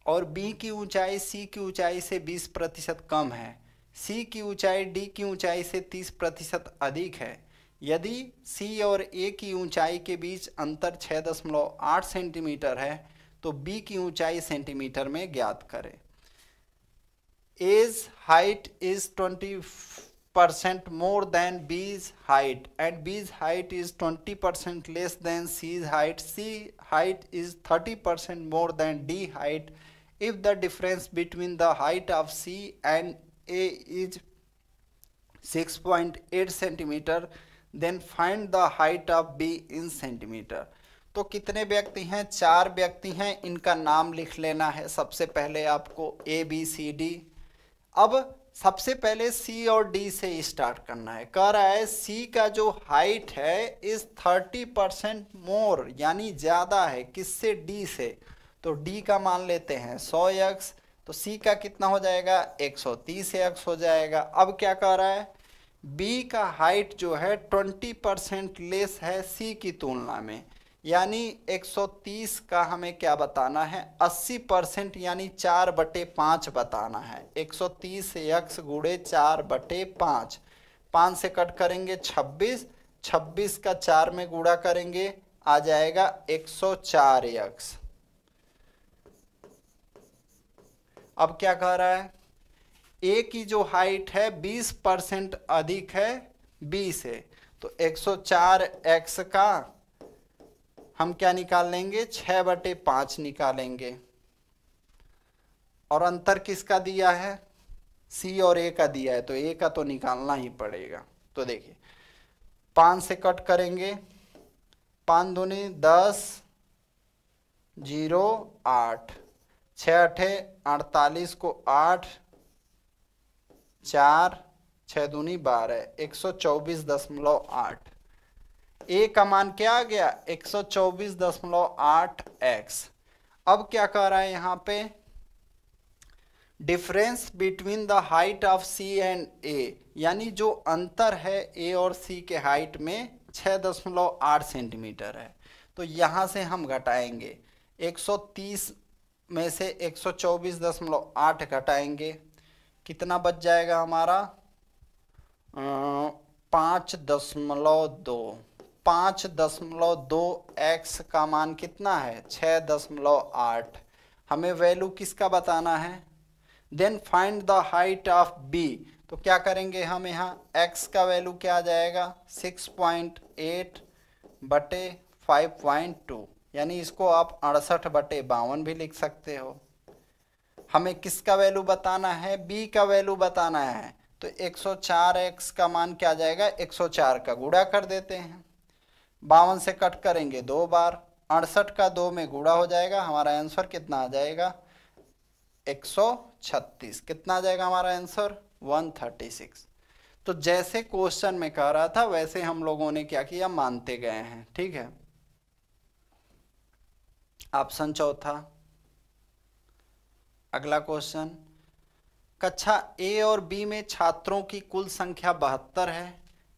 और बी की ऊंचाई सी की ऊंचाई से बीस प्रतिशत कम है सी की ऊंचाई डी की ऊंचाई से तीस प्रतिशत अधिक है यदि सी और ए की ऊंचाई के बीच अंतर दशमलव आठ सेंटीमीटर है तो बी की ऊंचाई सेंटीमीटर में ज्ञात करें A's height is twenty percent more than B's height and B's height is twenty percent less than C's height C height is thirty percent more than D height if the difference between the height of C and A is 6.8 centimetre then find the height of B in centimetre तो कितने व्यक्ति हैं चार व्यक्ति हैं इनका नाम लिख लेना है सबसे पहले आपको ए बी सी डी अब सबसे पहले सी और डी से स्टार्ट करना है कह रहा है सी का जो हाइट है इस थर्टी परसेंट मोर यानी ज़्यादा है किससे डी से तो डी का मान लेते हैं सौ एक्स तो सी का कितना हो जाएगा एक सौ तीस एक्स हो जाएगा अब क्या कह रहा है बी का हाइट जो है ट्वेंटी परसेंट लेस है सी की तुलना में यानी 130 का हमें क्या बताना है 80 परसेंट यानी चार बटे पांच बताना है 130 यक्स गुड़े चार बटे पाँच पाँच से कट करेंगे 26 26 का चार में गुड़ा करेंगे आ जाएगा 104 यक्स अब क्या कह रहा है ए की जो हाइट है 20 परसेंट अधिक है बी है तो 104 एक्स का हम क्या निकाल लेंगे छः बटे पाँच निकालेंगे और अंतर किसका दिया है सी और ए का दिया है तो ए का तो निकालना ही पड़ेगा तो देखिए पाँच से कट करेंगे पाँच दूनी दस जीरो आठ छः अठे अड़तालीस को आठ चार छः दूनी बारह एक सौ चौबीस दशमलव आठ ए का मान क्या आ गया एक सौ चौबीस दशमलव आठ एक्स अब क्या कह रहा है यहाँ पे difference between the height of C and A यानी जो अंतर है ए और सी के हाइट में दशमलव आठ सेंटीमीटर है तो यहाँ से हम घटाएंगे एक सौ तीस में से एक सौ चौबीस दशमलव आठ घटाएंगे कितना बच जाएगा हमारा पाँच दशमलव दो पाँच दशमलव दो एक्स का मान कितना है छः दशमलव आठ हमें वैल्यू किसका बताना है then find the height of B तो क्या करेंगे हम यहाँ एक्स का वैल्यू क्या आ जाएगा सिक्स पॉइंट एट बटे फाइव पॉइंट टू यानी इसको आप अड़सठ बटे बावन भी लिख सकते हो हमें किसका वैल्यू बताना है बी का वैल्यू बताना है तो 104x एक्स का मान क्या आ जाएगा 104 का गुड़ा कर देते हैं बावन से कट करेंगे दो बार अड़सठ का दो में गुड़ा हो जाएगा हमारा आंसर कितना आ जाएगा 136 कितना आ जाएगा हमारा आंसर 136 तो जैसे क्वेश्चन में कह रहा था वैसे हम लोगों ने क्या किया मानते गए हैं ठीक है ऑप्शन चौथा अगला क्वेश्चन कक्षा ए और बी में छात्रों की कुल संख्या बहत्तर है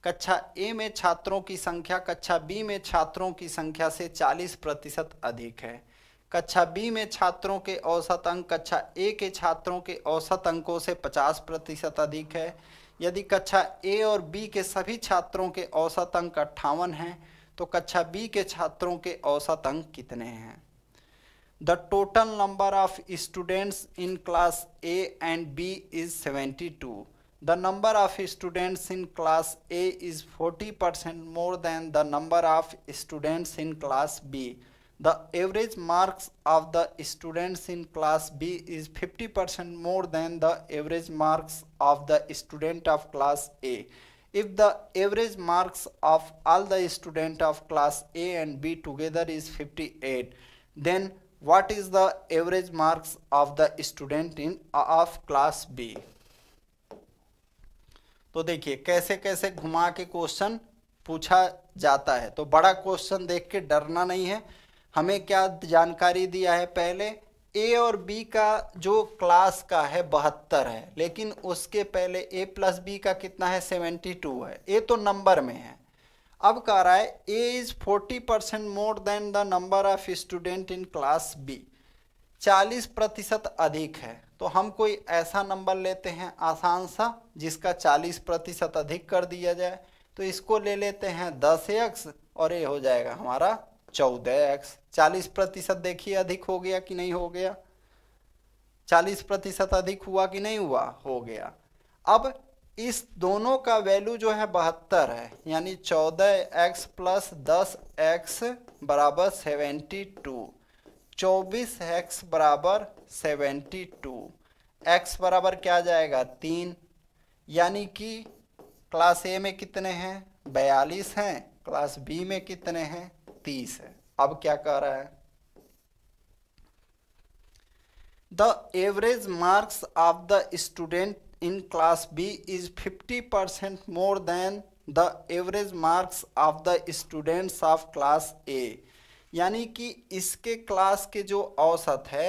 कक्षा ए में छात्रों की संख्या कक्षा बी में छात्रों की संख्या से 40 प्रतिशत अधिक है कक्षा बी में छात्रों के औसत अंक कक्षा ए के छात्रों के औसत अंकों से 50 प्रतिशत अधिक है यदि कक्षा ए और बी के सभी छात्रों के औसत अंक अट्ठावन हैं तो कक्षा बी के छात्रों के औसत अंक कितने हैं the total number of students in class A and B is seventy two the number of students in class A is 40% more than the number of students in class B. The average marks of the students in class B is 50% more than the average marks of the student of class A. If the average marks of all the students of class A and B together is 58, then what is the average marks of the student in of class B? तो देखिए कैसे कैसे घुमा के question पूछा जाता है तो बड़ा क्वेश्चन देख के डरना नहीं है हमें क्या जानकारी दिया है पहले ए और बी का जो क्लास का है बहत्तर है लेकिन उसके पहले ए प्लस बी का कितना है सेवेंटी टू है ए तो नंबर में है अब कह रहा है A is forty percent more than the number of student in class B चालीस प्रतिशत अधिक है तो हम कोई ऐसा नंबर लेते हैं आसान सा जिसका 40 प्रतिशत अधिक कर दिया जाए तो इसको ले लेते हैं दस एक्स और ये हो जाएगा हमारा चौदह एक्स चालीस प्रतिशत देखिए अधिक हो गया कि नहीं हो गया चालीस प्रतिशत अधिक हुआ कि नहीं हुआ हो गया अब इस दोनों का वैल्यू जो है बहत्तर है यानी चौदह एक्स प्लस दस एक्स बराबर सेवेंटी टू चौबीस एक्स बराबर सेवेंटी टू एक्स बराबर क्या जाएगा तीन यानी कि क्लास ए में कितने हैं बयालीस हैं क्लास बी में कितने हैं तीस है अब क्या कह रहा है the average marks of the student in class B is fifty percent more than the average marks of the students of class A यानी कि इसके क्लास के जो औसत है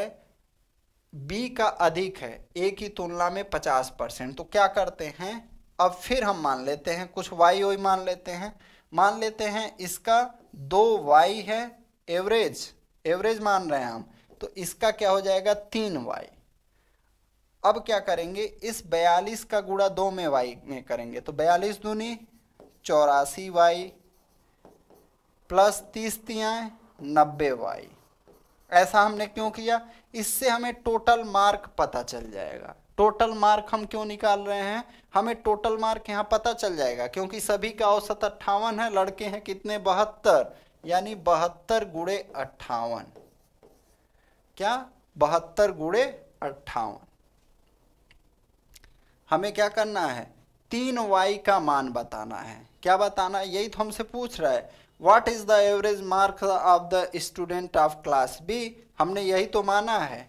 बी का अधिक है ए की तुलना में पचास परसेंट तो क्या करते हैं अब फिर हम मान लेते हैं कुछ वाई वाई मान लेते हैं मान लेते हैं इसका दो वाई है एवरेज एवरेज मान रहे हैं हम तो इसका क्या हो जाएगा तीन वाई अब क्या करेंगे इस बयालीस का गुड़ा दो में वाई में करेंगे तो बयालीस दूनी चौरासी वाई प्लस तीस तियाँ नब्बे वाई ऐसा हमने क्यों किया इससे हमें टोटल मार्क पता चल जाएगा टोटल मार्क हम क्यों निकाल रहे हैं हमें टोटल मार्क यहाँ पता चल जाएगा क्योंकि सभी का औसत अट्ठावन है लड़के हैं कितने बहत्तर यानी बहत्तर गुड़े अट्ठावन क्या बहत्तर गुड़े अट्ठावन हमें क्या करना है तीन वाई का मान बताना है क्या बताना है यही तो हमसे पूछ रहा है what is the average mark of the student of class B हमने यही तो माना है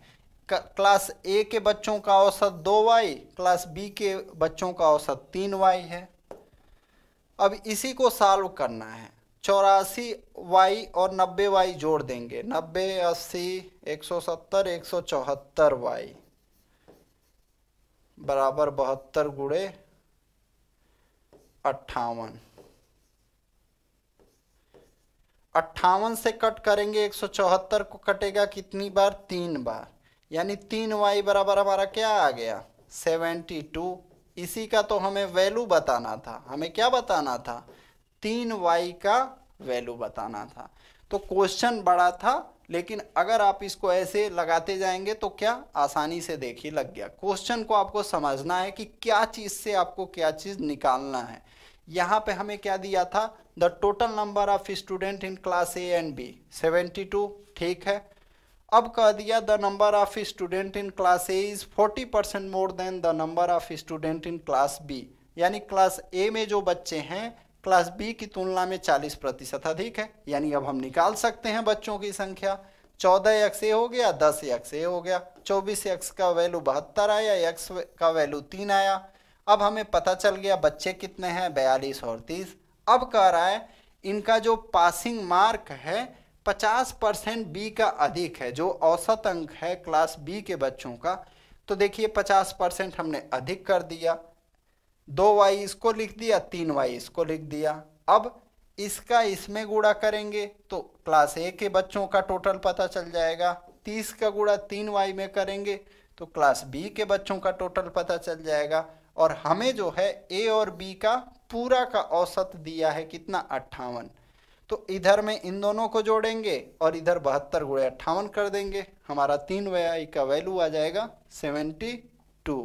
क्लास ए के बच्चों का औसत दो वाई क्लास बी के बच्चों का औसत तीन वाई है अब इसी को सॉल्व करना है चौरासी वाई और नब्बे वाई जोड़ देंगे नब्बे अस्सी एक सौ सत्तर एक सौ चौहत्तर वाई बराबर बहत्तर गुड़े अट्ठावन अट्ठावन से कट करेंगे एक को कटेगा कितनी बार तीन बार यानी तीन वाई बराबर हमारा क्या आ गया सेवेंटी टू इसी का तो हमें वैल्यू बताना था हमें क्या बताना था तीन वाई का वैल्यू बताना था तो क्वेश्चन बड़ा था लेकिन अगर आप इसको ऐसे लगाते जाएंगे तो क्या आसानी से ही लग गया क्वेश्चन को आपको समझना है कि क्या चीज़ से आपको क्या चीज़ निकालना है यहाँ पे हमें क्या दिया था the total number of student in class A and B seventy two ठीक है अब कह दिया the number of student in class A is forty percent more than the number of student in class B यानी class A में जो बच्चे हैं क्लास बी की तुलना में चालीस प्रतिशत अधिक है यानी अब हम निकाल सकते हैं बच्चों की संख्या चौदह एक्स ए हो गया दस एक्स ए हो गया चौबीस एक्स का वैल्यू बहत्तर आया एक्स का वैल्यू तीन आया अब हमें पता चल गया बच्चे कितने हैं बयालीस और तीस अब कह रहा है इनका जो पासिंग मार्क है 50 परसेंट बी का अधिक है जो औसत अंक है क्लास बी के बच्चों का तो देखिए 50 परसेंट हमने अधिक कर दिया दो वाई इसको लिख दिया तीन वाई इसको लिख दिया अब इसका इसमें गुड़ा करेंगे तो क्लास ए के बच्चों का टोटल पता चल जाएगा तीस का गुड़ा तीन वाई में करेंगे तो क्लास बी के बच्चों का टोटल पता चल जाएगा और हमें जो है ए और बी का पूरा का औसत दिया है कितना अट्ठावन तो इधर में इन दोनों को जोड़ेंगे और इधर बहत्तर गुड़े अट्ठावन कर देंगे हमारा तीन व्याई का वैल्यू आ जाएगा सेवेंटी टू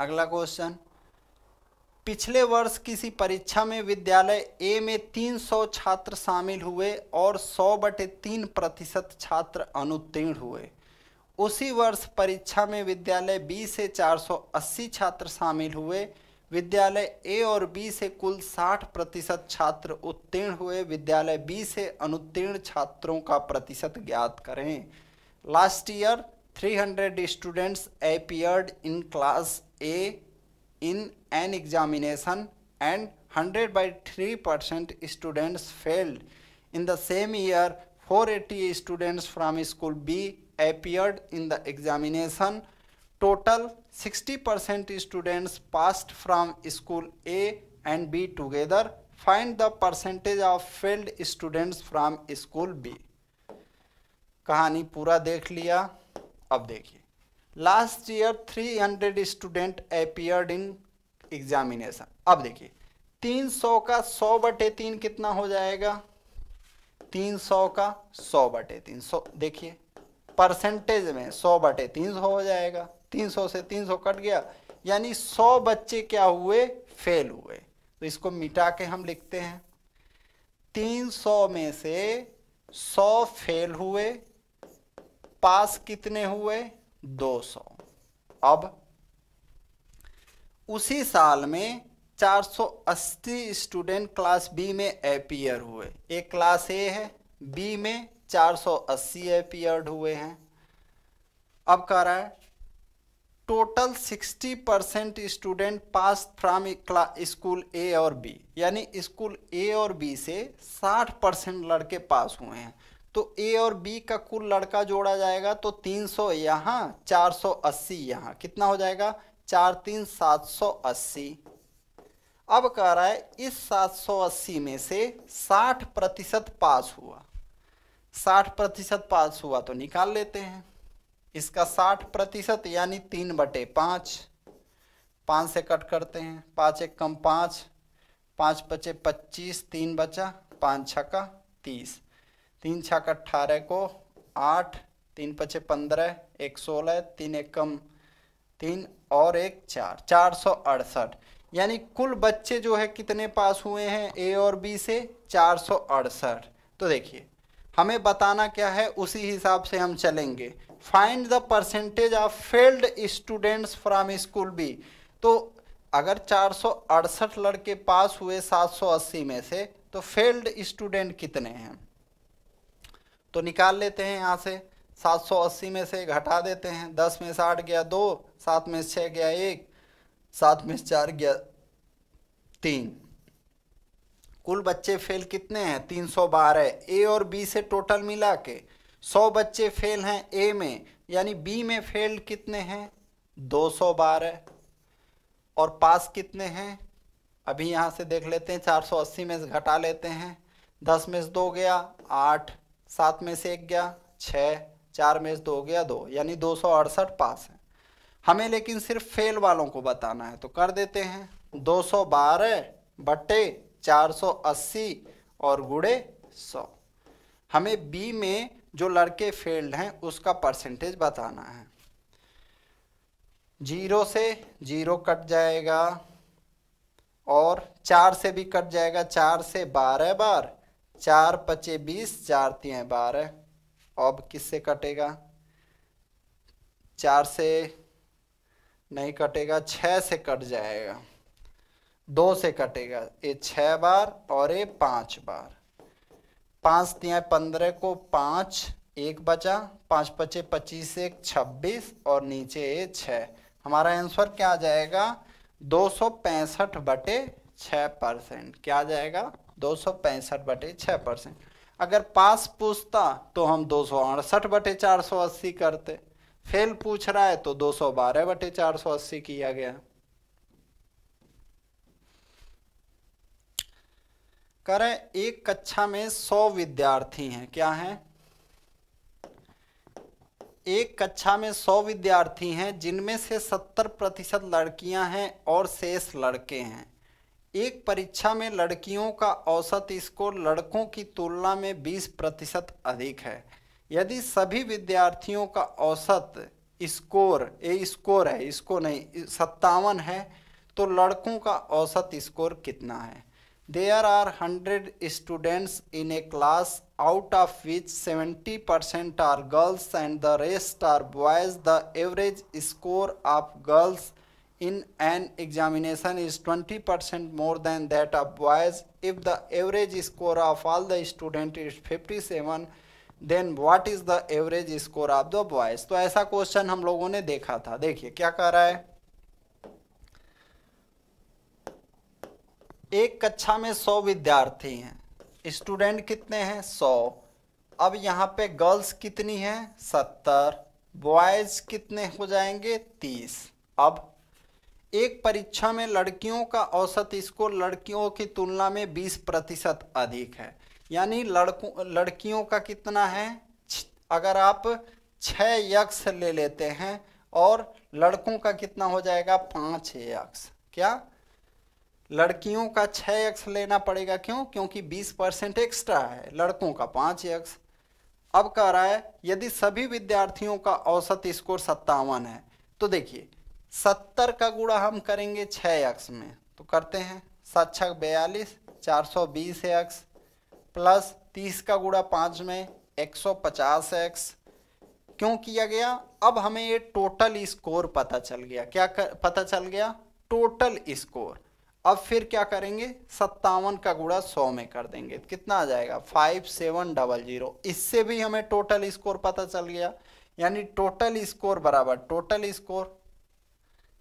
अगला क्वेश्चन पिछले वर्ष किसी परीक्षा में विद्यालय ए में 300 छात्र शामिल हुए और 100 बटे तीन प्रतिशत छात्र अनुत्तीर्ण हुए उसी वर्ष परीक्षा में विद्यालय बी से 480 छात्र शामिल हुए विद्यालय ए और बी से कुल 60 प्रतिशत छात्र उत्तीर्ण हुए विद्यालय बी से अनुत्तीर्ण छात्रों का प्रतिशत ज्ञात करें last year 300 students appeared in class A in an examination and 100 by 3 percent students failed in the same year 480 students from school B appeared in the examination total 60% students passed from school A and B together find the percentage of failed students from school B कहानी पूरा देख लिया अब देखिए last year 300 student appeared in examination अब देखिए 300 का 100 बटे 3 कितना हो जाएगा 300 का 100 बटे 3 सौ देखिए परसेंटेज में सौ बटे तीन सौ हो जाएगा तीन सौ से तीन सौ कट गया यानी सौ बच्चे क्या हुए फेल हुए तो इसको मिटा के हम लिखते हैं तीन सौ में से सौ फेल हुए पास कितने हुए दो सौ अब उसी साल में 480 स्टूडेंट क्लास बी में अपियर हुए एक क्लास ए है बी में 480 अपीयर्ड हुए हैं अब कह रहा है total 60 percent student pass from school A और बी यानी स्कूल ए और बी से 60 परसेंट लड़के पास हुए हैं तो ए और बी का कुल लड़का जोड़ा जाएगा तो 300 सौ यहाँ चार सौ अस्सी यहाँ कितना हो जाएगा चार तीन सात सौ अस्सी अब कह रहा है इस 780 में से 60 प्रतिशत पास हुआ साठ प्रतिशत पास हुआ तो निकाल लेते हैं इसका साठ प्रतिशत यानी तीन बटे पाँच पाँच से कट करते हैं पाँच एक कम पाँच पाँच बचे पच्चीस तीन बचा पाँच छका तीस तीन छक्का अट्ठारह को आठ तीन पचे पंद्रह एक सोलह तीन एक कम तीन और एक चार चार सौ अड़सठ यानी कुल बच्चे जो है कितने पास हुए हैं ए और बी से चार सौ अड़सठ तो देखिए हमें बताना क्या है उसी हिसाब से हम चलेंगे find the percentage of failed students from school B तो अगर चार लड़के पास हुए 780 में से तो फेल्ड स्टूडेंट कितने हैं तो निकाल लेते हैं यहाँ से 780 में से घटा देते हैं 10 में से आठ गया दो सात में से छः गया एक सात में से चार गया तीन कुल बच्चे फेल कितने हैं तीन सौ बारह ए और बी से टोटल मिला के सौ बच्चे फेल हैं ए में यानी बी में फेल कितने हैं दो सौ बारह और पास कितने हैं अभी यहाँ से देख लेते हैं चार सौ अस्सी में से घटा लेते हैं दस में से दो गया आठ सात में से एक गया छः चार में से दो गया दो यानी दो सौ अड़सठ पास है हमें लेकिन सिर्फ फेल वालों को बताना है तो कर देते हैं दो सौ बारह बटे 480 और गुड़े 100 हमें बी में जो लड़के फेल्ड हैं उसका परसेंटेज बताना है जीरो से जीरो कट जाएगा और चार से भी कट जाएगा चार से बारह बार चार पचे बीस चार तीन बारह अब किससे कटेगा चार से नहीं कटेगा छः से कट जाएगा दो से कटेगा ये छह बार और ये पांच बार पांच तिया पंद्रह को पांच एक बचा पांच पचे पच्चीस एक छब्बीस और नीचे ये छ हमारा आंसर क्या आ जाएगा दो सौ पैंसठ बटे छ परसेंट क्या आ जाएगा दो सौ पैंसठ बटे छः परसेंट अगर पास पूछता तो हम दो सौ अड़सठ बटे चार सौ अस्सी करते फेल पूछ रहा है तो दो सौ बारह बटे चार सौ अस्सी किया गया करें एक कक्षा में सौ विद्यार्थी हैं क्या हैं एक कक्षा में सौ विद्यार्थी हैं जिनमें से सत्तर प्रतिशत लड़कियां हैं और शेष लड़के हैं एक परीक्षा में लड़कियों का औसत स्कोर लड़कों की तुलना में बीस प्रतिशत अधिक है यदि सभी विद्यार्थियों का औसत स्कोर ए स्कोर है इसको नहीं सत्तावन है तो लड़कों का औसत स्कोर कितना है there are 100 students in a class out of which 70% are girls and the rest are boys the average score of girls in an examination is 20% more than that of boys if the average score of all the students is 57 then what is the average score of the boys तो ऐसा question हम लोगों ने देखा था देखिए क्या कह रहा है एक कक्षा में सौ विद्यार्थी हैं स्टूडेंट कितने हैं सौ अब यहाँ पे गर्ल्स कितनी हैं सत्तर बॉयज कितने हो जाएंगे तीस अब एक परीक्षा में लड़कियों का औसत स्कोर लड़कियों की तुलना में बीस प्रतिशत अधिक है यानी लड़कों लड़कियों का कितना है अगर आप छः यक्स ले लेते हैं और लड़कों का कितना हो जाएगा पाँच यक्स क्या लड़कियों का छः एक्स लेना पड़ेगा क्यों क्योंकि बीस परसेंट एक्स्ट्रा है लड़कों का पाँच एक्स अब कह रहा है यदि सभी विद्यार्थियों का औसत स्कोर सत्तावन है तो देखिए सत्तर का गुड़ा हम करेंगे छः एक्स में तो करते हैं सात बयालीस चार सौ बीस एक्स प्लस तीस का गुड़ा पाँच में एक सौ पचास एक्स क्यों किया गया अब हमें ये टोटल स्कोर पता चल गया क्या कर, पता चल गया टोटल स्कोर अब फिर क्या करेंगे सत्तावन का गुड़ा सौ में कर देंगे कितना आ जाएगा फाइव सेवन डबल जीरो इससे भी हमें टोटल स्कोर पता चल गया यानी टोटल स्कोर बराबर टोटल स्कोर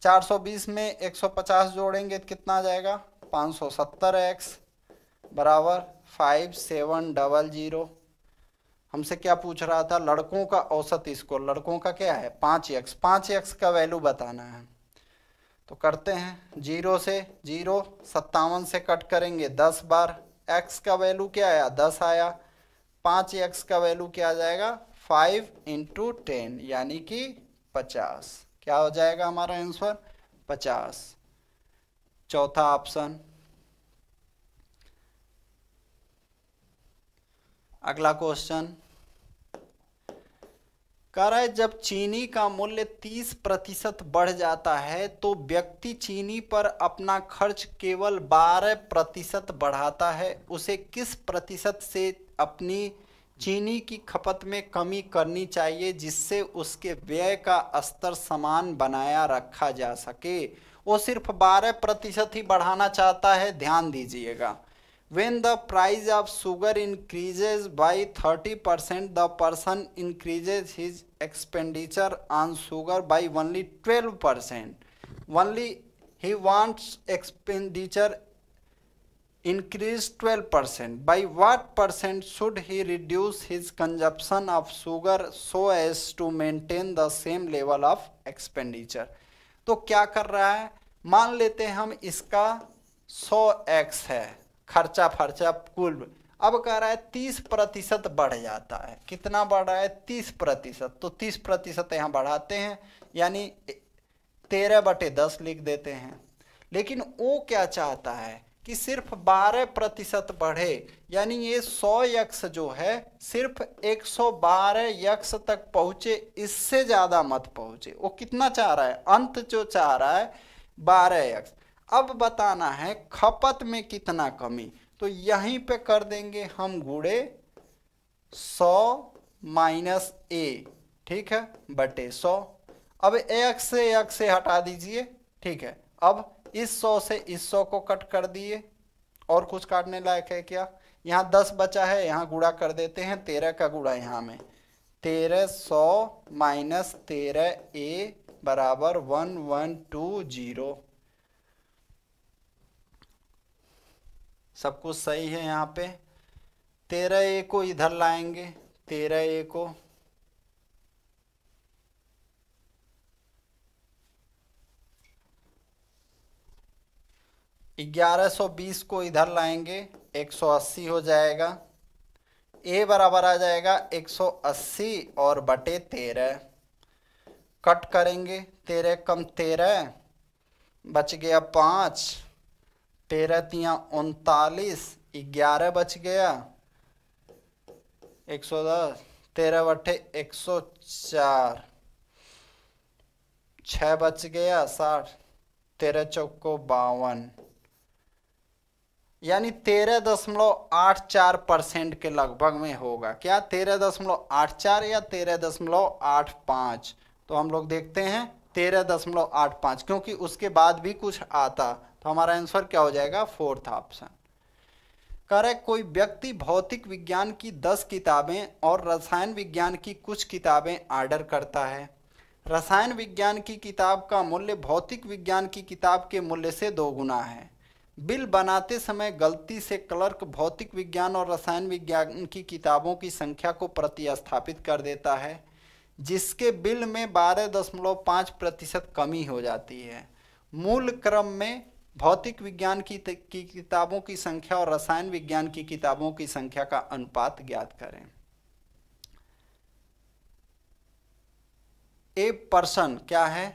420 में 150 जोड़ेंगे तो कितना आ जाएगा पाँच सौ सत्तर एक्स बराबर फाइव सेवन डबल जीरो हमसे क्या पूछ रहा था लड़कों का औसत स्कोर लड़कों का क्या है पाँच एक्स पाँच एक्स का वैल्यू बताना है तो करते हैं जीरो से जीरो सत्तावन से कट करेंगे दस बार एक्स का वैल्यू क्या आया दस आया पाँच एक्स का वैल्यू क्या आ जाएगा फाइव इंटू टेन यानी कि पचास क्या हो जाएगा हमारा आंसर पचास चौथा ऑप्शन अगला क्वेश्चन कह रहा है जब चीनी का मूल्य 30 प्रतिशत बढ़ जाता है तो व्यक्ति चीनी पर अपना खर्च केवल 12 प्रतिशत बढ़ाता है उसे किस प्रतिशत से अपनी चीनी की खपत में कमी करनी चाहिए जिससे उसके व्यय का स्तर समान बनाया रखा जा सके वो सिर्फ 12 प्रतिशत ही बढ़ाना चाहता है ध्यान दीजिएगा when the price of sugar increases by 30% the person increases his expenditure on sugar by only 12% only he wants expenditure increase 12% by what percent should he reduce his consumption of sugar so as to maintain the same level of expenditure तो क्या कर रहा है मान लेते हैं हम इसका 100x है खर्चा फर्चा कुल अब कह रहा है तीस प्रतिशत बढ़ जाता है कितना बढ़ रहा है तीस प्रतिशत तो तीस प्रतिशत यहाँ बढ़ाते हैं यानी तेरह बटे दस लिख देते हैं लेकिन वो क्या चाहता है कि सिर्फ बारह प्रतिशत बढ़े यानी ये सौ यक्स जो है सिर्फ एक सौ बारह यक्ष तक पहुँचे इससे ज़्यादा मत पहुँचे वो कितना चाह रहा है अंत जो चाह रहा है बारह यक्स अब बताना है खपत में कितना कमी तो यहीं पे कर देंगे हम गुड़े सौ माइनस ए ठीक है बटे सौ अब एक से एक से हटा दीजिए ठीक है अब इस सौ से इस सौ को कट कर दिए और कुछ काटने लायक है क्या यहाँ दस बचा है यहाँ गुड़ा कर देते हैं तेरह का गुड़ा यहाँ में तेरह सौ माइनस तेरह ए बराबर वन वन टू जीरो सब कुछ सही है यहाँ पे तेरह ए को इधर लाएंगे तेरह ए को ग्यारह सौ बीस को इधर लाएंगे एक सौ अस्सी हो जाएगा ए बराबर आ जाएगा एक सौ अस्सी और बटे तेरह कट करेंगे तेरह कम तेरह बच गया पाँच तेरह तिया उनतालीस ग्यारह बच गया एक सौ दस तेरह बटे एक सौ चार छ बच गया साठ तेरह चौको बावन यानी तेरह दशमलव आठ चार परसेंट के लगभग में होगा क्या तेरह दशमलव आठ चार या तेरह दशमलव आठ पाँच तो हम लोग देखते हैं तेरह दशमलव आठ पाँच क्योंकि उसके बाद भी कुछ आता तो हमारा आंसर क्या हो जाएगा फोर्थ ऑप्शन करें कोई व्यक्ति भौतिक विज्ञान की दस किताबें और रसायन विज्ञान की कुछ किताबें आर्डर करता है रसायन विज्ञान की किताब का मूल्य भौतिक विज्ञान की किताब के मूल्य से दो गुना है बिल बनाते समय गलती से क्लर्क भौतिक विज्ञान और रसायन विज्ञान की किताबों की संख्या को प्रतिस्थापित कर देता है जिसके बिल में बारह दशमलव पाँच प्रतिशत कमी हो जाती है मूल क्रम में भौतिक विज्ञान की, की किताबों की संख्या और रसायन विज्ञान की किताबों की संख्या का अनुपात ज्ञात करें ए पर्सन क्या है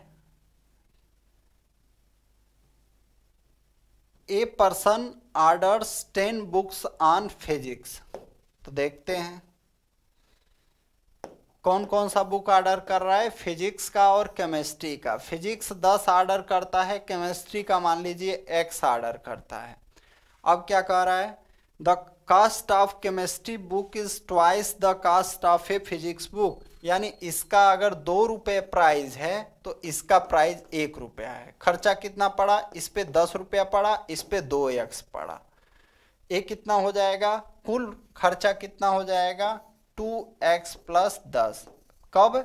a person orders ten books on physics तो देखते हैं कौन कौन सा बुक ऑर्डर कर रहा है फिजिक्स का और केमिस्ट्री का फिजिक्स दस ऑर्डर करता है केमिस्ट्री का मान लीजिए एक्स ऑर्डर करता है अब क्या कह रहा है the cost of chemistry book is twice the cost of a physics book यानी इसका अगर दो रुपये प्राइज है तो इसका प्राइज एक रुपया है खर्चा कितना पड़ा इस पर दस रुपया पड़ा इस पर दो एक्स पड़ा ये कितना हो जाएगा कुल खर्चा कितना हो जाएगा टू एक्स प्लस दस कब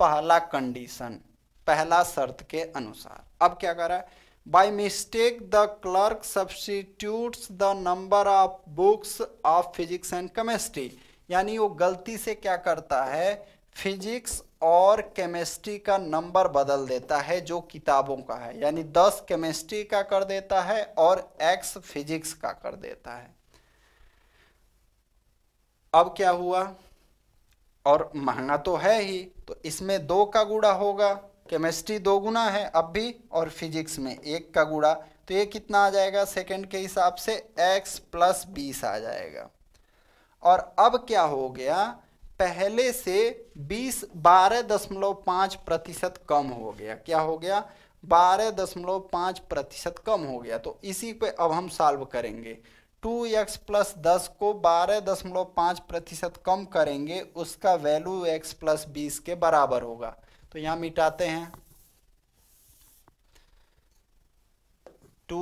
पहला कंडीशन पहला शर्त के अनुसार अब क्या कर रहा है By mistake the clerk substitutes the number of books of physics and chemistry. यानी वो गलती से क्या करता है फिजिक्स और chemistry का नंबर बदल देता है जो किताबों का है यानी दस केमिस्ट्री का कर देता है और एक्स फिजिक्स का कर देता है अब क्या हुआ और महंगा तो है ही तो इसमें दो का गुड़ा होगा केमिस्ट्री दो गुना है अब भी और फिजिक्स में एक का गुड़ा तो ये कितना आ जाएगा सेकंड के हिसाब से x प्लस बीस आ जाएगा और अब क्या हो गया पहले से बीस बारह दशमलव पाँच प्रतिशत कम हो गया क्या हो गया बारह दशमलव पाँच प्रतिशत कम हो गया तो इसी पे अब हम सॉल्व करेंगे टू एक्स प्लस दस को बारह दशमलव पाँच प्रतिशत कम करेंगे उसका वैल्यू एक्स प्लस बीस के बराबर होगा तो यहाँ मिटाते हैं टू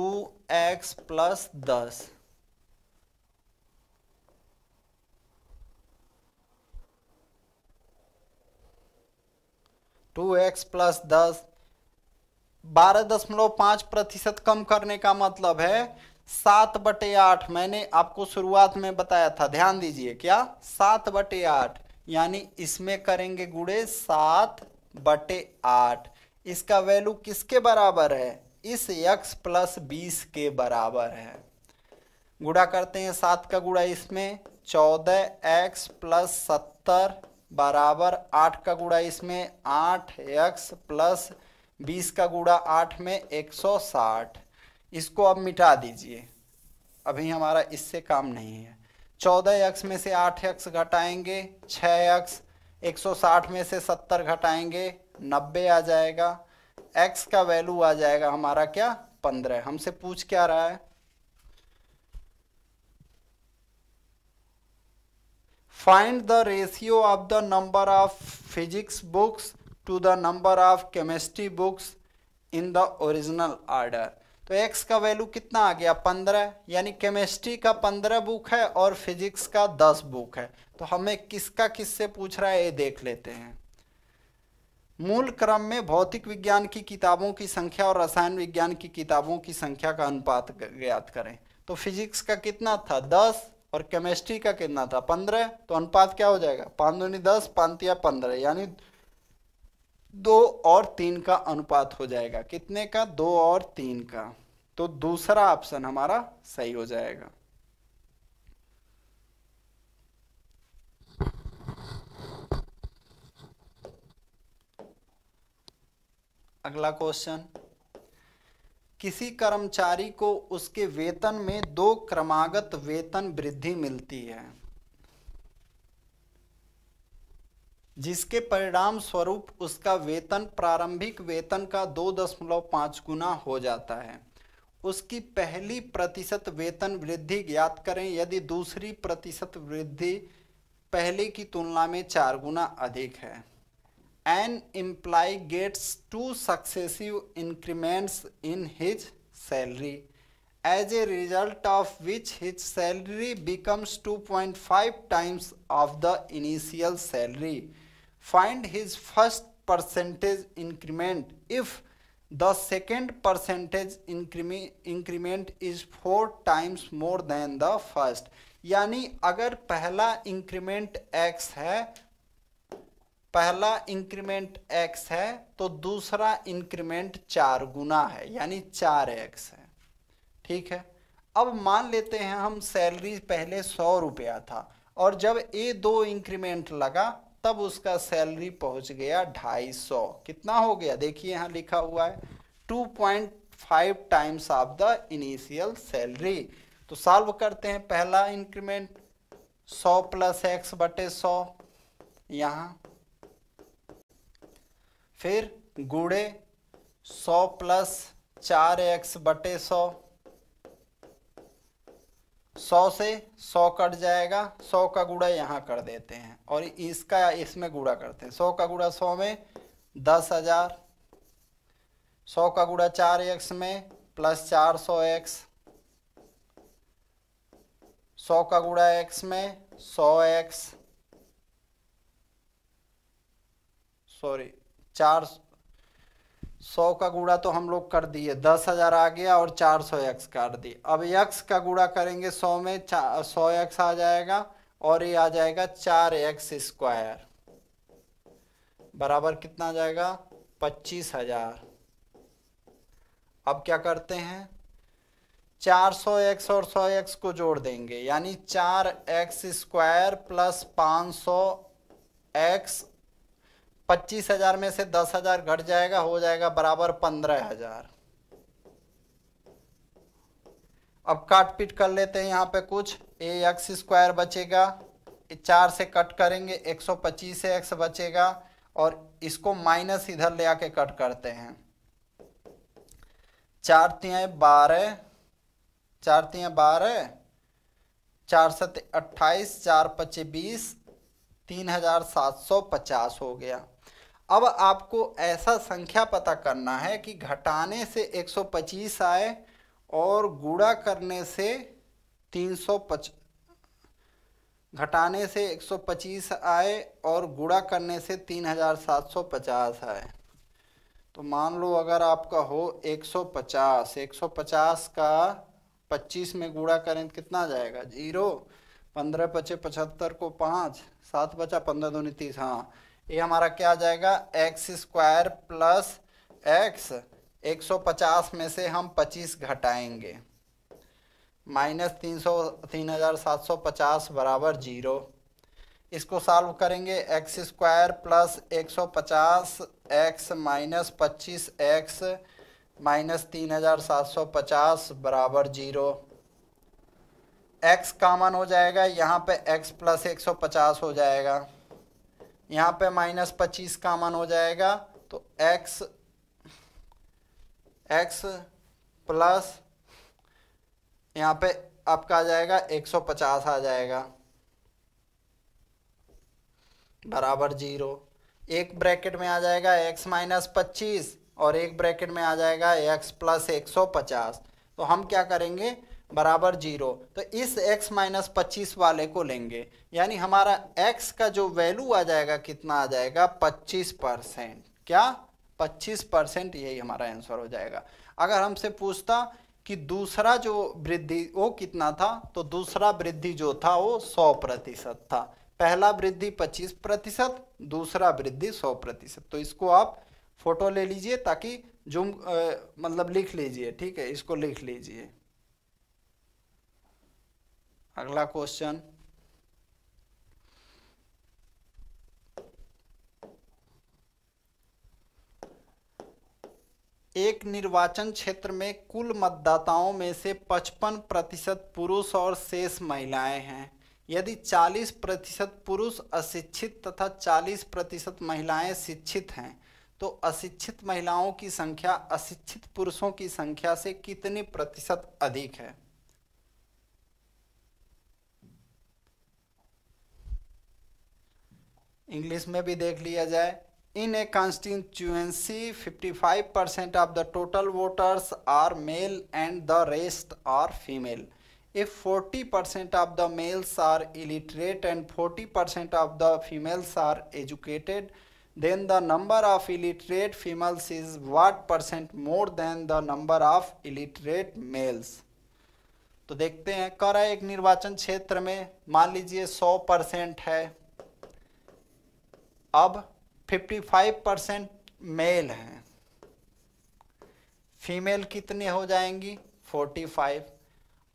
एक्स प्लस दस टू एक्स प्लस दस बारह दशमलव पाँच प्रतिशत कम करने का मतलब है सात बटे आठ मैंने आपको शुरुआत में बताया था ध्यान दीजिए क्या सात बटे आठ यानी इसमें करेंगे गुड़े सात बटे आठ इसका वैल्यू किसके बराबर है इस x प्लस बीस के बराबर है गुड़ा करते हैं सात का गुड़ा इसमें चौदह एक्स प्लस सत्तर बराबर आठ का गुड़ा इसमें आठ एक्स प्लस बीस का गुड़ा आठ में एक सौ साठ इसको अब मिटा दीजिए अभी हमारा इससे काम नहीं है चौदह एक्स में से आठ एक्स घटाएंगे छः सौ साठ में से सत्तर घटाएंगे नब्बे आ जाएगा एक्स का वैल्यू आ जाएगा हमारा क्या पंद्रह हमसे पूछ क्या रहा है find the ratio of the number of physics books to the number of chemistry books in the original order तो x का वैल्यू कितना आ गया पंद्रह यानी केमिस्ट्री का पंद्रह बुक है और फिजिक्स का दस बुक है तो हमें किसका किससे पूछ रहा है ये देख लेते हैं मूल क्रम में भौतिक विज्ञान की किताबों की संख्या और रसायन विज्ञान की किताबों की संख्या का अनुपात ज्ञात करें तो फिजिक्स का कितना था दस और केमिस्ट्री का कितना था पंद्रह तो अनुपात क्या हो जाएगा पांच दूनी दस पाँच या पंद्रह यानी दो और तीन का अनुपात हो जाएगा कितने का दो और तीन का तो दूसरा ऑप्शन हमारा सही हो जाएगा अगला क्वेश्चन किसी कर्मचारी को उसके वेतन में दो क्रमागत वेतन वृद्धि मिलती है जिसके परिणाम स्वरूप उसका वेतन प्रारंभिक वेतन का दो दशमलव पाँच गुना हो जाता है उसकी पहली प्रतिशत वेतन वृद्धि ज्ञात करें यदि दूसरी प्रतिशत वृद्धि पहले की तुलना में चार गुना अधिक है an employee gets two successive increments in his salary as a result of which his salary becomes 2.5 times of the initial salary find his first percentage increment if the second percentage increment is four times more than the first यानी अगर पहला increment x है पहला increment x है तो दूसरा increment चार गुना है यानी चार एक्स है ठीक है अब मान लेते हैं हम सैलरी पहले सौ रुपया था और जब ए दो इंक्रीमेंट लगा तब उसका सैलरी पहुंच गया ढाई सौ कितना हो गया देखिए यहाँ लिखा हुआ है two point five times of the initial salary तो सॉल्व करते हैं पहला इंक्रीमेंट सौ प्लस एक्स बटे सौ यहाँ फिर गुड़े सौ प्लस चार एक्स बटे सौ सौ से सौ कट जाएगा सौ का गुड़ा यहाँ कर देते हैं और इसका इसमें गुड़ा करते हैं सौ का गुड़ा सौ में दस हजार सौ का गुड़ा चार एक्स में प्लस चार सौ एक्स सौ का गुड़ा एक्स में सौ एक्स सॉरी चार सौ का गुड़ा तो हम लोग कर दिए दस हजार आ गया और चार सौ एक्स काट दिए अब एक्स का गुड़ा करेंगे सौ में सौ एक्स आ जाएगा और ये आ जाएगा चार एक्स स्क्वायर बराबर कितना आ जाएगा पच्चीस हजार अब क्या करते हैं चार सौ एक्स और सौ एक्स को जोड़ देंगे यानी चार एक्स स्क्वायर प्लस पाँच सौ एक्स पच्चीस हजार में से दस हजार घट जाएगा हो जाएगा बराबर पंद्रह हजार अब काट पीट कर लेते हैं यहाँ पे कुछ ए एक्स स्क्वायर बचेगा चार से कट करेंगे सौ पच्चीस एक्स बचेगा और इसको माइनस इधर ले आके कट करते हैं चार तिया बारह चार तिया बारह चार सत अट्ठाईस चार पच्चीस बीस तीन हजार सात सौ पचास हो गया अब आपको ऐसा संख्या पता करना है कि घटाने से 125 आए और गुड़ा करने से 305 घटाने से 125 आए और गुड़ा करने से 3750 आए तो मान लो अगर आपका हो 150 150 का 25 में गुड़ा करें तो कितना जाएगा जीरो पंद्रह पचे पचहत्तर को पाँच सात बचा पंद्रह दो तीस हाँ ये हमारा क्या आ जाएगा एक्स स्क्वायर प्लस एक्स पचास में से हम 25 घटाएंगे माइनस तीन सौ तीन हज़ार सात सौ पचास बराबर जीरो इसको सॉल्व करेंगे एक्स स्क्वायर प्लस एक सौ पचास एक्स माइनस पच्चीस एक्स माइनस तीन हज़ार सात सौ पचास बराबर जीरो एक्स कामन हो जाएगा यहाँ पे एक्स प्लस एक सौ पचास हो जाएगा यहाँ पे माइनस पच्चीस कामन हो जाएगा तो एक्स एक्स प्लस यहाँ पे आपका आ जाएगा 150 आ जाएगा बराबर जीरो एक ब्रैकेट में आ जाएगा x माइनस पच्चीस और एक ब्रैकेट में आ जाएगा x प्लस एक सौ पचास तो हम क्या करेंगे बराबर जीरो तो इस x माइनस पच्चीस वाले को लेंगे यानी हमारा x का जो वैल्यू आ जाएगा कितना आ जाएगा पच्चीस परसेंट क्या पच्चीस परसेंट यही हमारा आंसर हो जाएगा अगर हमसे पूछता कि दूसरा जो वृद्धि वो कितना था तो दूसरा वृद्धि जो था वो सौ प्रतिशत था पहला वृद्धि पच्चीस प्रतिशत दूसरा वृद्धि सौ प्रतिशत तो इसको आप फोटो ले लीजिए ताकि जूम मतलब लिख लीजिए ठीक है इसको लिख लीजिए अगला क्वेश्चन एक निर्वाचन क्षेत्र में कुल मतदाताओं में से 55 प्रतिशत पुरुष और शेष महिलाएं हैं यदि 40 प्रतिशत पुरुष अशिक्षित तथा 40 प्रतिशत महिलाएं शिक्षित हैं तो अशिक्षित महिलाओं की संख्या अशिक्षित पुरुषों की संख्या से कितने प्रतिशत अधिक है इंग्लिश में भी देख लिया जाए in a constituency 55 percent of the total voters are male and the rest are female if 40 percent of the males are illiterate and 40 percent of the females are educated then the number of illiterate females is what percent more than the number of illiterate males तो देखते हैं करा एक निर्वाचन क्षेत्र में मान लीजिए 100 परसेंट है अब 55 परसेंट मेल हैं फीमेल कितने हो जाएंगी 45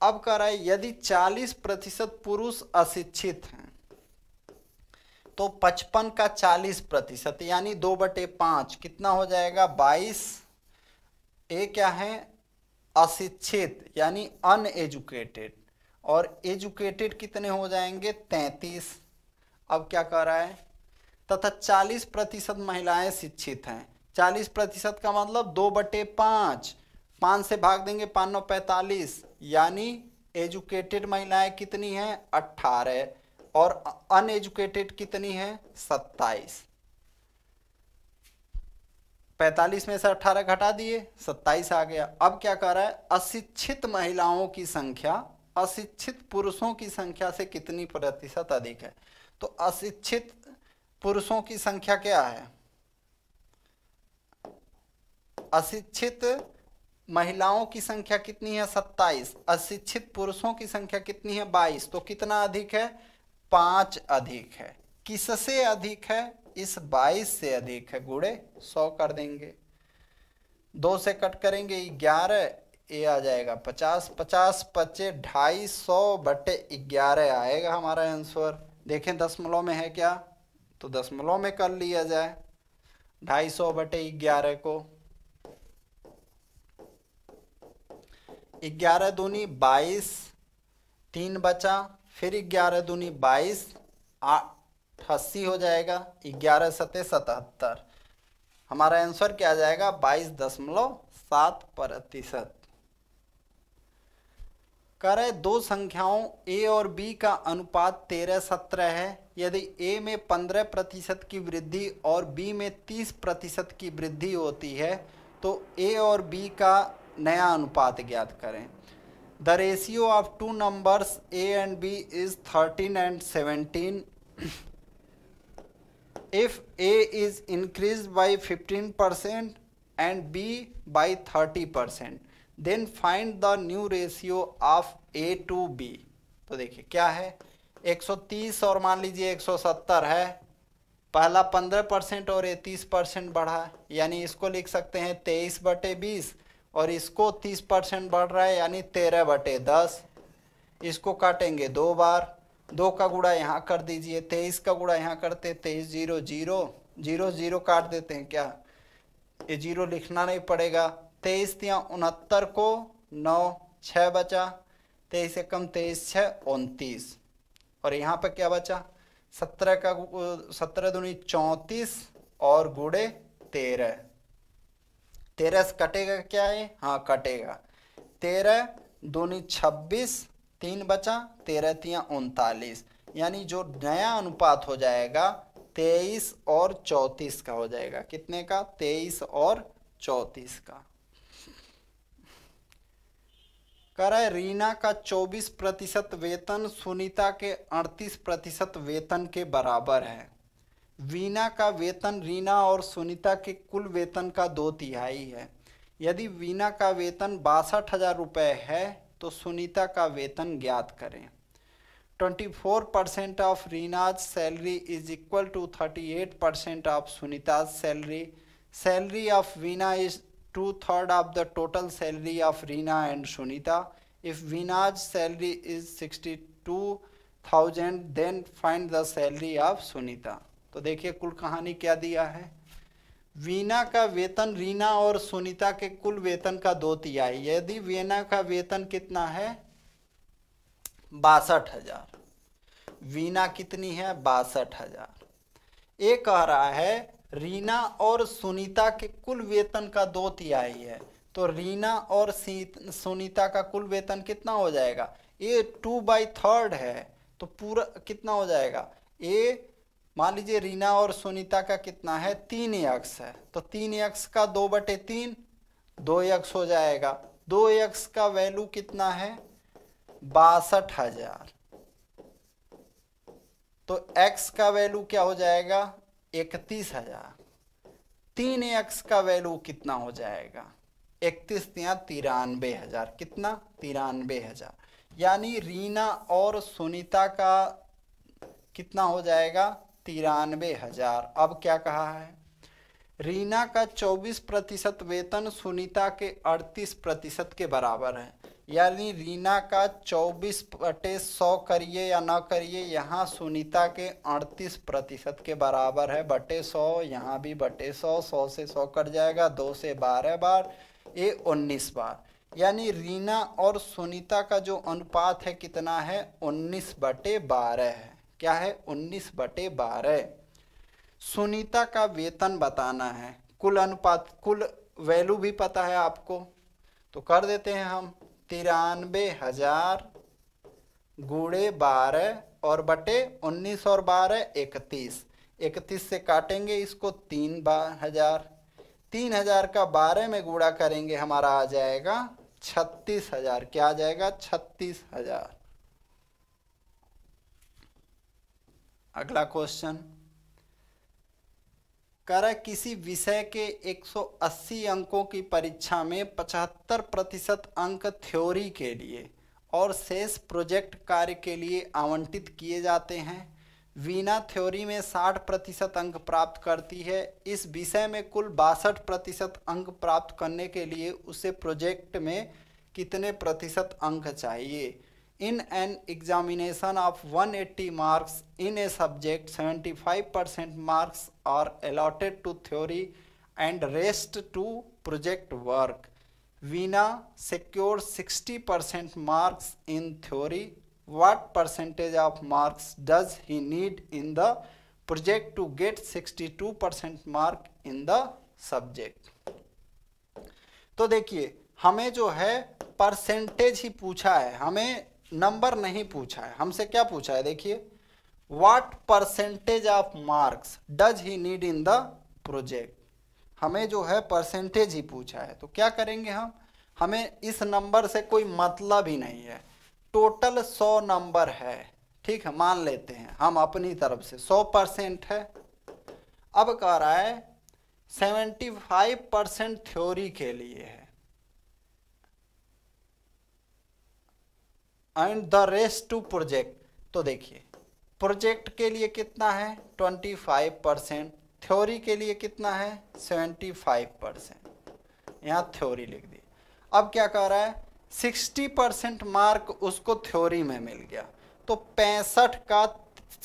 अब कह रहा है यदि 40 प्रतिशत पुरुष अशिक्षित हैं तो 55 का 40 प्रतिशत यानी दो बटे पाँच कितना हो जाएगा 22 ये क्या है अशिक्षित यानी अनएजुकेटेड और एजुकेटेड कितने हो जाएंगे 33 अब क्या कह रहा है तथा 40 प्रतिशत महिलाएं शिक्षित हैं 40 प्रतिशत का मतलब दो बटे पाँच पाँच से भाग देंगे पाँच नौ पैंतालीस यानी एजुकेटेड महिलाएं कितनी हैं अट्ठारह और अनएजुकेटेड कितनी है सत्ताईस पैंतालीस में से अट्ठारह घटा दिए सत्ताईस आ गया अब क्या कर रहा है अशिक्षित महिलाओं की संख्या अशिक्षित पुरुषों की संख्या से कितनी प्रतिशत अधिक है तो अशिक्षित पुरुषों की संख्या क्या है अशिक्षित महिलाओं की संख्या कितनी है सत्ताईस अशिक्षित पुरुषों की संख्या कितनी है बाईस तो कितना अधिक है पांच अधिक है किससे अधिक है इस बाईस से अधिक है गुड़े सौ कर देंगे दो से कट करेंगे ग्यारह ये आ जाएगा पचास पचास पच्चे ढाई सौ बटे ग्यारह आएगा हमारा आंसर देखें दसमलव में है क्या तो दशमलव में कर लिया जाए ढाई सौ बटे ग्यारह को ग्यारह दूनी बाईस तीन बचा फिर ग्यारह दूनी बाईस आठ अस्सी हो जाएगा ग्यारह सते सतहत्तर हमारा आंसर क्या आ जाएगा बाईस दशमलव सात प्रतिशत करें दो संख्याओं ए और बी का अनुपात तेरह सत्रह है यदि ए में पंद्रह प्रतिशत की वृद्धि और बी में तीस प्रतिशत की वृद्धि होती है तो ए और बी का नया अनुपात ज्ञात करें the ratio of two numbers A and B is thirteen and seventeen if A is increase by fifteen percent and B by thirty percent then find the new ratio of A to B तो देखिए क्या है 130 और मान लीजिए 170 है पहला 15 percent और ये 30 परसेंट बढ़ा यानी इसको लिख सकते हैं तेईस बटे बीस और इसको 30 परसेंट बढ़ रहा है यानी तेरह बटे दस इसको काटेंगे दो बार दो का गुड़ा यहाँ कर दीजिए तेईस का गुड़ा यहाँ करते तेईस जीरो जीरो जीरो जीरो काट देते हैं क्या ये जीरो लिखना नहीं पड़ेगा तेईस या उनहत्तर को नौ छः बचा तेईस एकम तेईस छः उनतीस और यहाँ पर क्या बचा सत्रह का सत्रह दूनी चौंतीस और गुड़े तेरह तेरह से कटेगा क्या है हाँ कटेगा तेरह दूनी छब्बीस तीन बचा तेरह तिया उनतालीस यानी जो नया अनुपात हो जाएगा तेईस और चौंतीस का हो जाएगा कितने का तेईस और चौंतीस का कह रहा है रीना का 24 प्रतिशत वेतन सुनीता के 38 प्रतिशत वेतन के बराबर है वीना का वेतन रीना और सुनीता के कुल वेतन का दो तिहाई है यदि वीना का वेतन बासठ हज़ार रुपये है तो सुनीता का वेतन ज्ञात करें 24 percent of Reena's salary is equal to 38 percent of Sunita's salary salary of Veena is two third of the total salary of Reena and Sunita if Veena's salary is sixty two thousand then find the salary of Sunita तो देखिए कुल कहानी क्या दिया है वीना का वेतन रीना और सुनीता के कुल वेतन का दो तिहाई यदि वीना का वेतन कितना है बासठ हजार वीना कितनी है बासठ हजार ये कह रहा है रीना और सुनीता के कुल वेतन का दो तिहाई है तो रीना और सुनीता का कुल वेतन कितना हो जाएगा ए टू बाई थर्ड है तो पूरा कितना हो जाएगा ए मान लीजिए रीना और सुनीता का कितना है तीन यक्स है तो तीन यक्स का दो बटे तीन दो यक्स हो जाएगा दो यक्स का वैल्यू कितना है बासठ हजार तो एक्स का वैल्यू क्या हो जाएगा इकतीस हजार तीन एक्स का वैल्यू कितना हो जाएगा इकतीस या तिरानबे हजार कितना तिरानबे हजार यानी रीना और सुनीता का कितना हो जाएगा तिरानबे हजार अब क्या कहा है रीना का चौबीस प्रतिशत वेतन सुनीता के अड़तीस प्रतिशत के बराबर है यानी रीना का चौबीस बटे सौ करिए या ना करिए यहाँ सुनीता के अड़तीस प्रतिशत के बराबर है बटे सौ यहाँ भी बटे सौ सौ से सौ कट जाएगा दो से बारह बार ये उन्नीस बार यानी रीना और सुनीता का जो अनुपात है कितना है उन्नीस बटे बारह है क्या है उन्नीस बटे बारह सुनीता का वेतन बताना है कुल अनुपात कुल वैल्यू भी पता है आपको तो कर देते हैं हम तिरानबे हजार गुड़े बारह और बटे उन्नीस और बारह इकतीस इकतीस से काटेंगे इसको तीन हजार तीन हजार का बारह में गुड़ा करेंगे हमारा आ जाएगा छत्तीस हजार क्या आ जाएगा छत्तीस हजार अगला क्वेश्चन कर किसी विषय के 180 अंकों की परीक्षा में 75 प्रतिशत अंक थ्योरी के लिए और शेष प्रोजेक्ट कार्य के लिए आवंटित किए जाते हैं वीना थ्योरी में 60 प्रतिशत अंक प्राप्त करती है इस विषय में कुल बासठ प्रतिशत अंक प्राप्त करने के लिए उसे प्रोजेक्ट में कितने प्रतिशत अंक चाहिए in an examination of 180 marks in a subject 75 percent marks are allotted to theory and rest to project work. Vina secured 60% marks in theory. What percentage of marks does he need in the project to get 62% mark in the subject? तो देखिए हमें जो है percentage ही पूछा है हमें number नहीं पूछा है हमसे क्या पूछा है देखिए what percentage of marks does he need in the project हमें जो है परसेंटेज ही पूछा है तो क्या करेंगे हम हमें इस नंबर से कोई मतलब ही नहीं है टोटल सौ नंबर है ठीक है मान लेते हैं हम अपनी तरफ से सौ परसेंट है अब कह रहा है सेवेंटी फाइव परसेंट थ्योरी के लिए है and the rest to project तो देखिए प्रोजेक्ट के लिए कितना है 25 परसेंट थ्योरी के लिए कितना है 75 परसेंट यहाँ थ्योरी लिख दी अब क्या कह रहा है 60 परसेंट मार्क उसको थ्योरी में मिल गया तो पैंसठ का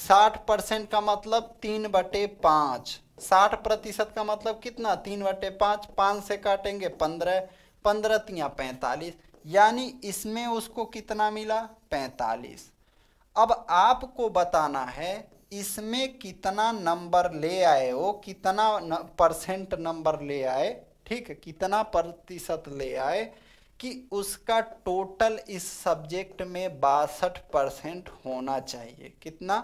60 परसेंट का मतलब तीन बटे पाँच साठ प्रतिशत का मतलब कितना तीन बटे पाँच पाँच से काटेंगे पंद्रह पंद्रह या पैंतालीस यानी इसमें उसको कितना मिला पैंतालीस अब आपको बताना है इसमें कितना नंबर ले आए हो कितना परसेंट नंबर ले आए ठीक है कितना प्रतिशत ले आए कि उसका टोटल इस सब्जेक्ट में बासठ परसेंट होना चाहिए कितना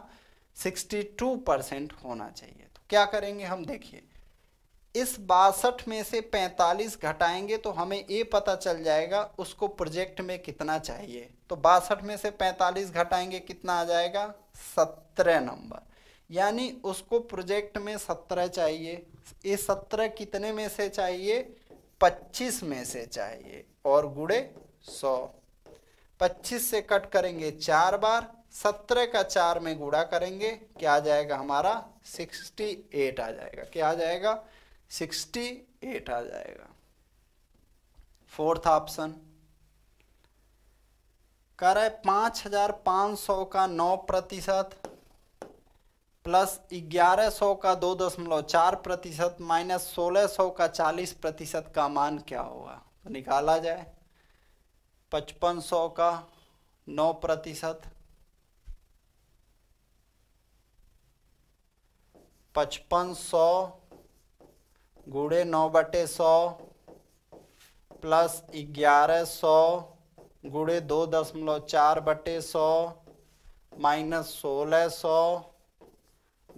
सिक्सटी टू परसेंट होना चाहिए तो क्या करेंगे हम देखिए इस बासठ में से पैंतालीस घटाएंगे तो हमें ये पता चल जाएगा उसको प्रोजेक्ट में कितना चाहिए तो बासठ में से 45 घटाएंगे कितना आ जाएगा 17 नंबर यानी उसको प्रोजेक्ट में 17 चाहिए ये 17 कितने में से चाहिए 25 में से चाहिए और गुड़े 100 25 से कट करेंगे चार बार 17 का चार में गुड़ा करेंगे क्या आ जाएगा हमारा 68 आ जाएगा क्या आ जाएगा 68 आ जाएगा फोर्थ ऑप्शन कह रहा है पाँच हजार पाँच सौ का नौ प्रतिशत प्लस ग्यारह सौ का दो दशमलव चार प्रतिशत माइनस सोलह सौ का चालीस प्रतिशत का मान क्या होगा तो निकाला जाए पचपन सौ का नौ प्रतिशत पचपन सौ गुड़े नौ बटे सौ प्लस ग्यारह सौ गुड़े दो दशमलव चार बटे सौ माइनस सोलह सौ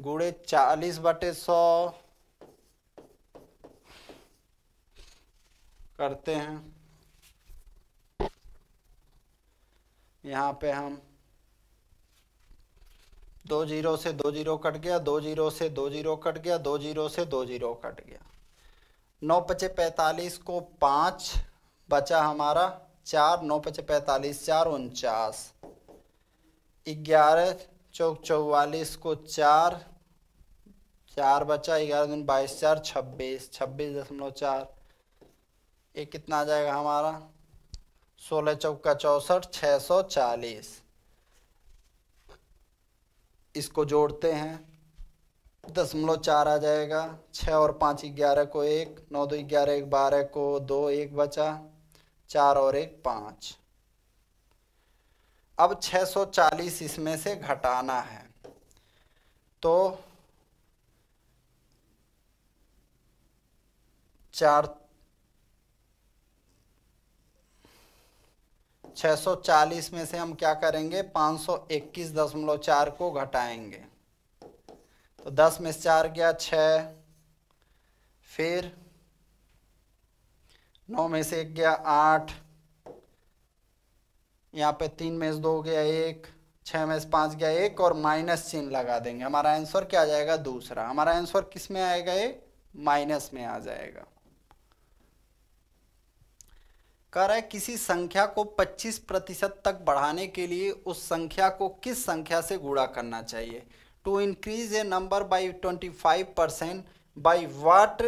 गुड़े चालीस बटे सौ करते हैं यहाँ पे हम दो जीरो से दो जीरो कट गया दो जीरो से दो जीरो कट गया दो जीरो से दो जीरो कट गया नौ पचे पैंतालीस को पाँच बचा हमारा चार नौ पचे पैंतालीस चार उनचास ग्यारह चौक चौवालीस को चार चार बचा ग्यारह दिन बाईस चार छब्बीस छब्बीस दशमलव चार ये कितना आ जाएगा हमारा सोलह चौका चौंसठ छः सौ चालीस इसको जोड़ते हैं दशमलव चार आ जाएगा छः और पाँच ग्यारह को एक नौ दो ग्यारह एक बारह को दो एक बचा चार और एक पाँच अब 640 इसमें से घटाना है तो चार 640 में से हम क्या करेंगे 521.4 को घटाएंगे तो 10 में से चार गया 6 फिर नौ में से एक गया आठ यहाँ पे तीन में से दो गया एक छः में से पाँच गया एक और माइनस चिन्ह लगा देंगे हमारा आंसर क्या आ जाएगा दूसरा हमारा आंसर किस में आएगा ये माइनस में आ जाएगा कह रहा है किसी संख्या को 25 प्रतिशत तक बढ़ाने के लिए उस संख्या को किस संख्या से गुणा करना चाहिए to increase a number by 25 percent by what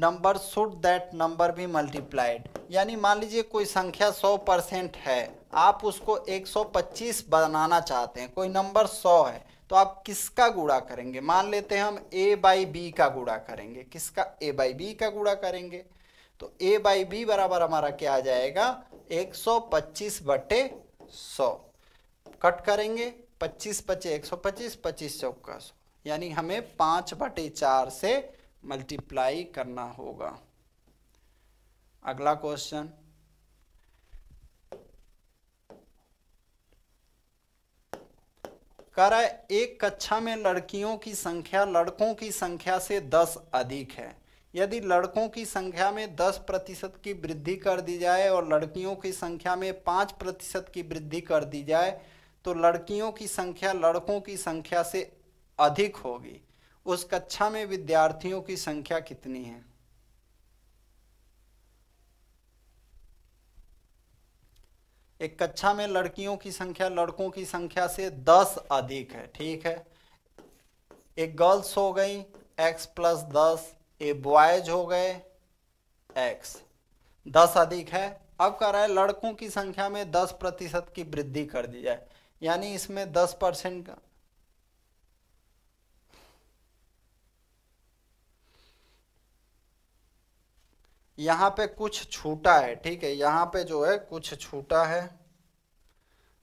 number should that number भी मल्टीप्लाइड यानी मान लीजिए कोई संख्या 100 परसेंट है आप उसको 125 बनाना चाहते हैं कोई नंबर 100 है तो आप किसका गुड़ा करेंगे मान लेते हैं हम ए बाई बी का गुड़ा करेंगे किसका ए बाई बी का गुड़ा करेंगे तो ए बाई बी बराबर हमारा क्या आ जाएगा 125 बटे सौ कट करेंगे 25 सौ 125 25 चौका सौ यानी हमें पाँच बटे चार से मल्टीप्लाई करना होगा अगला क्वेश्चन है एक कक्षा में लड़कियों की संख्या लड़कों की संख्या से 10 अधिक है यदि लड़कों की संख्या में 10 प्रतिशत की वृद्धि कर दी जाए और लड़कियों की संख्या में 5 प्रतिशत की वृद्धि कर दी जाए तो लड़कियों की संख्या लड़कों की संख्या से अधिक होगी उस कक्षा में विद्यार्थियों की संख्या कितनी है एक कक्षा में लड़कियों की संख्या लड़कों की संख्या से दस अधिक है ठीक है एक गर्ल्स हो गई एक्स प्लस दस ए बॉयज हो गए एक्स दस अधिक है अब कह रहा है लड़कों की संख्या में दस प्रतिशत की वृद्धि कर दी जाए यानी इसमें दस परसेंट यहाँ पे कुछ छूटा है ठीक है यहाँ पे जो है कुछ छूटा है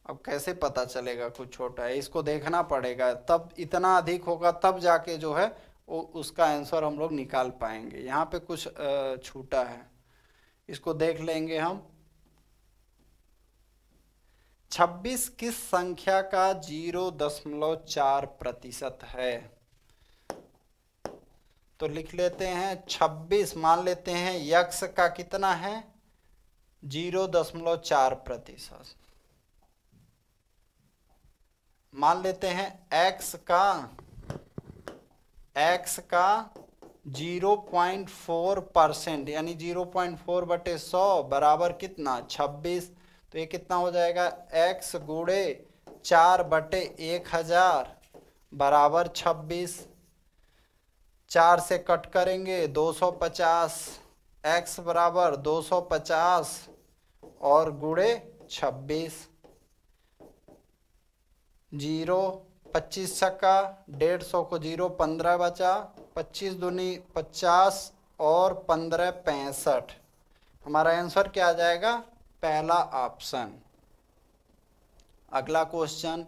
अब कैसे पता चलेगा कुछ छोटा है इसको देखना पड़ेगा तब इतना अधिक होगा तब जाके जो है वो उसका आंसर हम लोग निकाल पाएंगे यहाँ पे कुछ छूटा है इसको देख लेंगे हम 26 किस संख्या का जीरो दशमलव चार प्रतिशत है तो लिख लेते हैं छब्बीस मान लेते हैं यक्स का कितना है जीरो दशमलव चार प्रतिशत मान लेते हैं एक्स का एक्स का जीरो पॉइंट फोर परसेंट यानी जीरो पॉइंट फोर बटे सौ बराबर कितना छब्बीस तो ये कितना हो जाएगा एक्स गुड़े चार बटे एक हजार बराबर छब्बीस चार से कट करेंगे 250 एक्स बराबर 250 और गुड़े 26 जीरो पच्चीस छक्का डेढ़ सौ को जीरो पंद्रह बचा पच्चीस दुनी पचास और पंद्रह पैंसठ हमारा आंसर क्या आ जाएगा पहला ऑप्शन अगला क्वेश्चन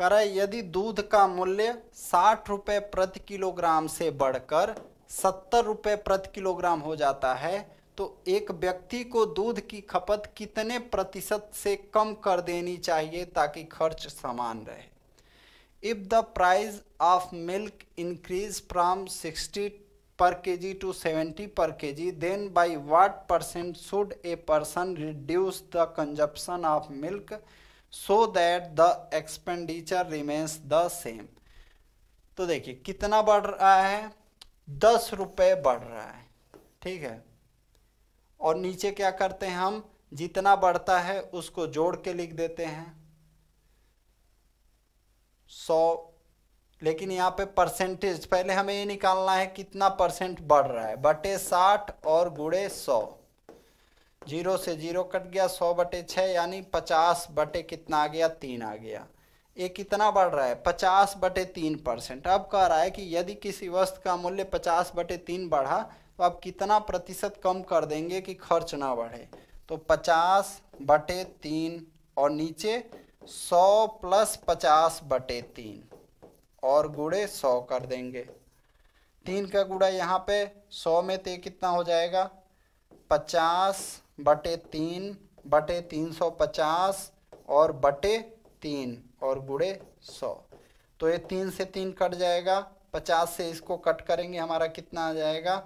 कह रहा है यदि दूध का मूल्य साठ रुपये प्रति किलोग्राम से बढ़कर सत्तर रुपये प्रति किलोग्राम हो जाता है तो एक व्यक्ति को दूध की खपत कितने प्रतिशत से कम कर देनी चाहिए ताकि खर्च समान रहे if the price of milk increase from 60 per K G to seventy per K G then by what percent should a person reduce the consumption of milk so that the expenditure remains the same तो देखिए कितना बढ़ रहा है दस रुपये बढ़ रहा है ठीक है और नीचे क्या करते हैं हम जितना बढ़ता है उसको जोड़ के लिख देते हैं सौ लेकिन यहाँ पे परसेंटेज पहले हमें ये निकालना है कितना परसेंट बढ़ रहा है बटे साठ और गुड़े सौ जीरो से जीरो कट गया सौ बटे छः यानी पचास बटे कितना आ गया तीन आ गया ये कितना बढ़ रहा है पचास बटे तीन परसेंट अब कह रहा है कि यदि किसी वस्तु का मूल्य पचास बटे तीन बढ़ा तो आप कितना प्रतिशत कम कर देंगे कि खर्च ना बढ़े तो पचास बटे तीन और नीचे सौ प्लस पचास बटे तीन और गुड़े सौ कर देंगे तीन का गुड़ा यहाँ पे सौ में तो कितना हो जाएगा पचास बटे तीन बटे तीन सौ पचास और बटे तीन और गुड़े सौ तो ये तीन से तीन कट जाएगा पचास से इसको कट करेंगे हमारा कितना आ जाएगा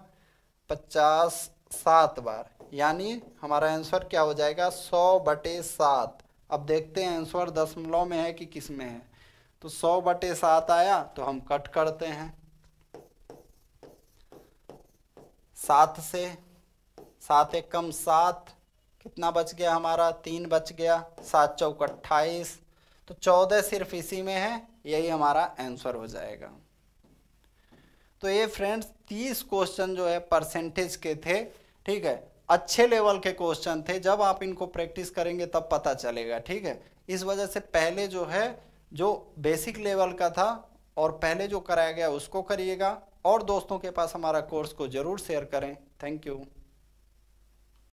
पचास सात बार यानी हमारा आंसर क्या हो जाएगा सौ बटे सात अब देखते हैं आंसर दशमलव में है कि किस में है तो सौ बटे सात आया तो हम कट करते हैं सात से सात एक कम सात कितना बच गया हमारा तीन बच गया सात चौक अट्ठाईस तो चौदह सिर्फ इसी में है यही हमारा आंसर हो जाएगा तो ये फ्रेंड्स तीस क्वेश्चन जो है परसेंटेज के थे ठीक है अच्छे लेवल के क्वेश्चन थे जब आप इनको प्रैक्टिस करेंगे तब पता चलेगा ठीक है इस वजह से पहले जो है जो बेसिक लेवल का था और पहले जो कराया गया उसको करिएगा और दोस्तों के पास हमारा कोर्स को ज़रूर शेयर करें थैंक यू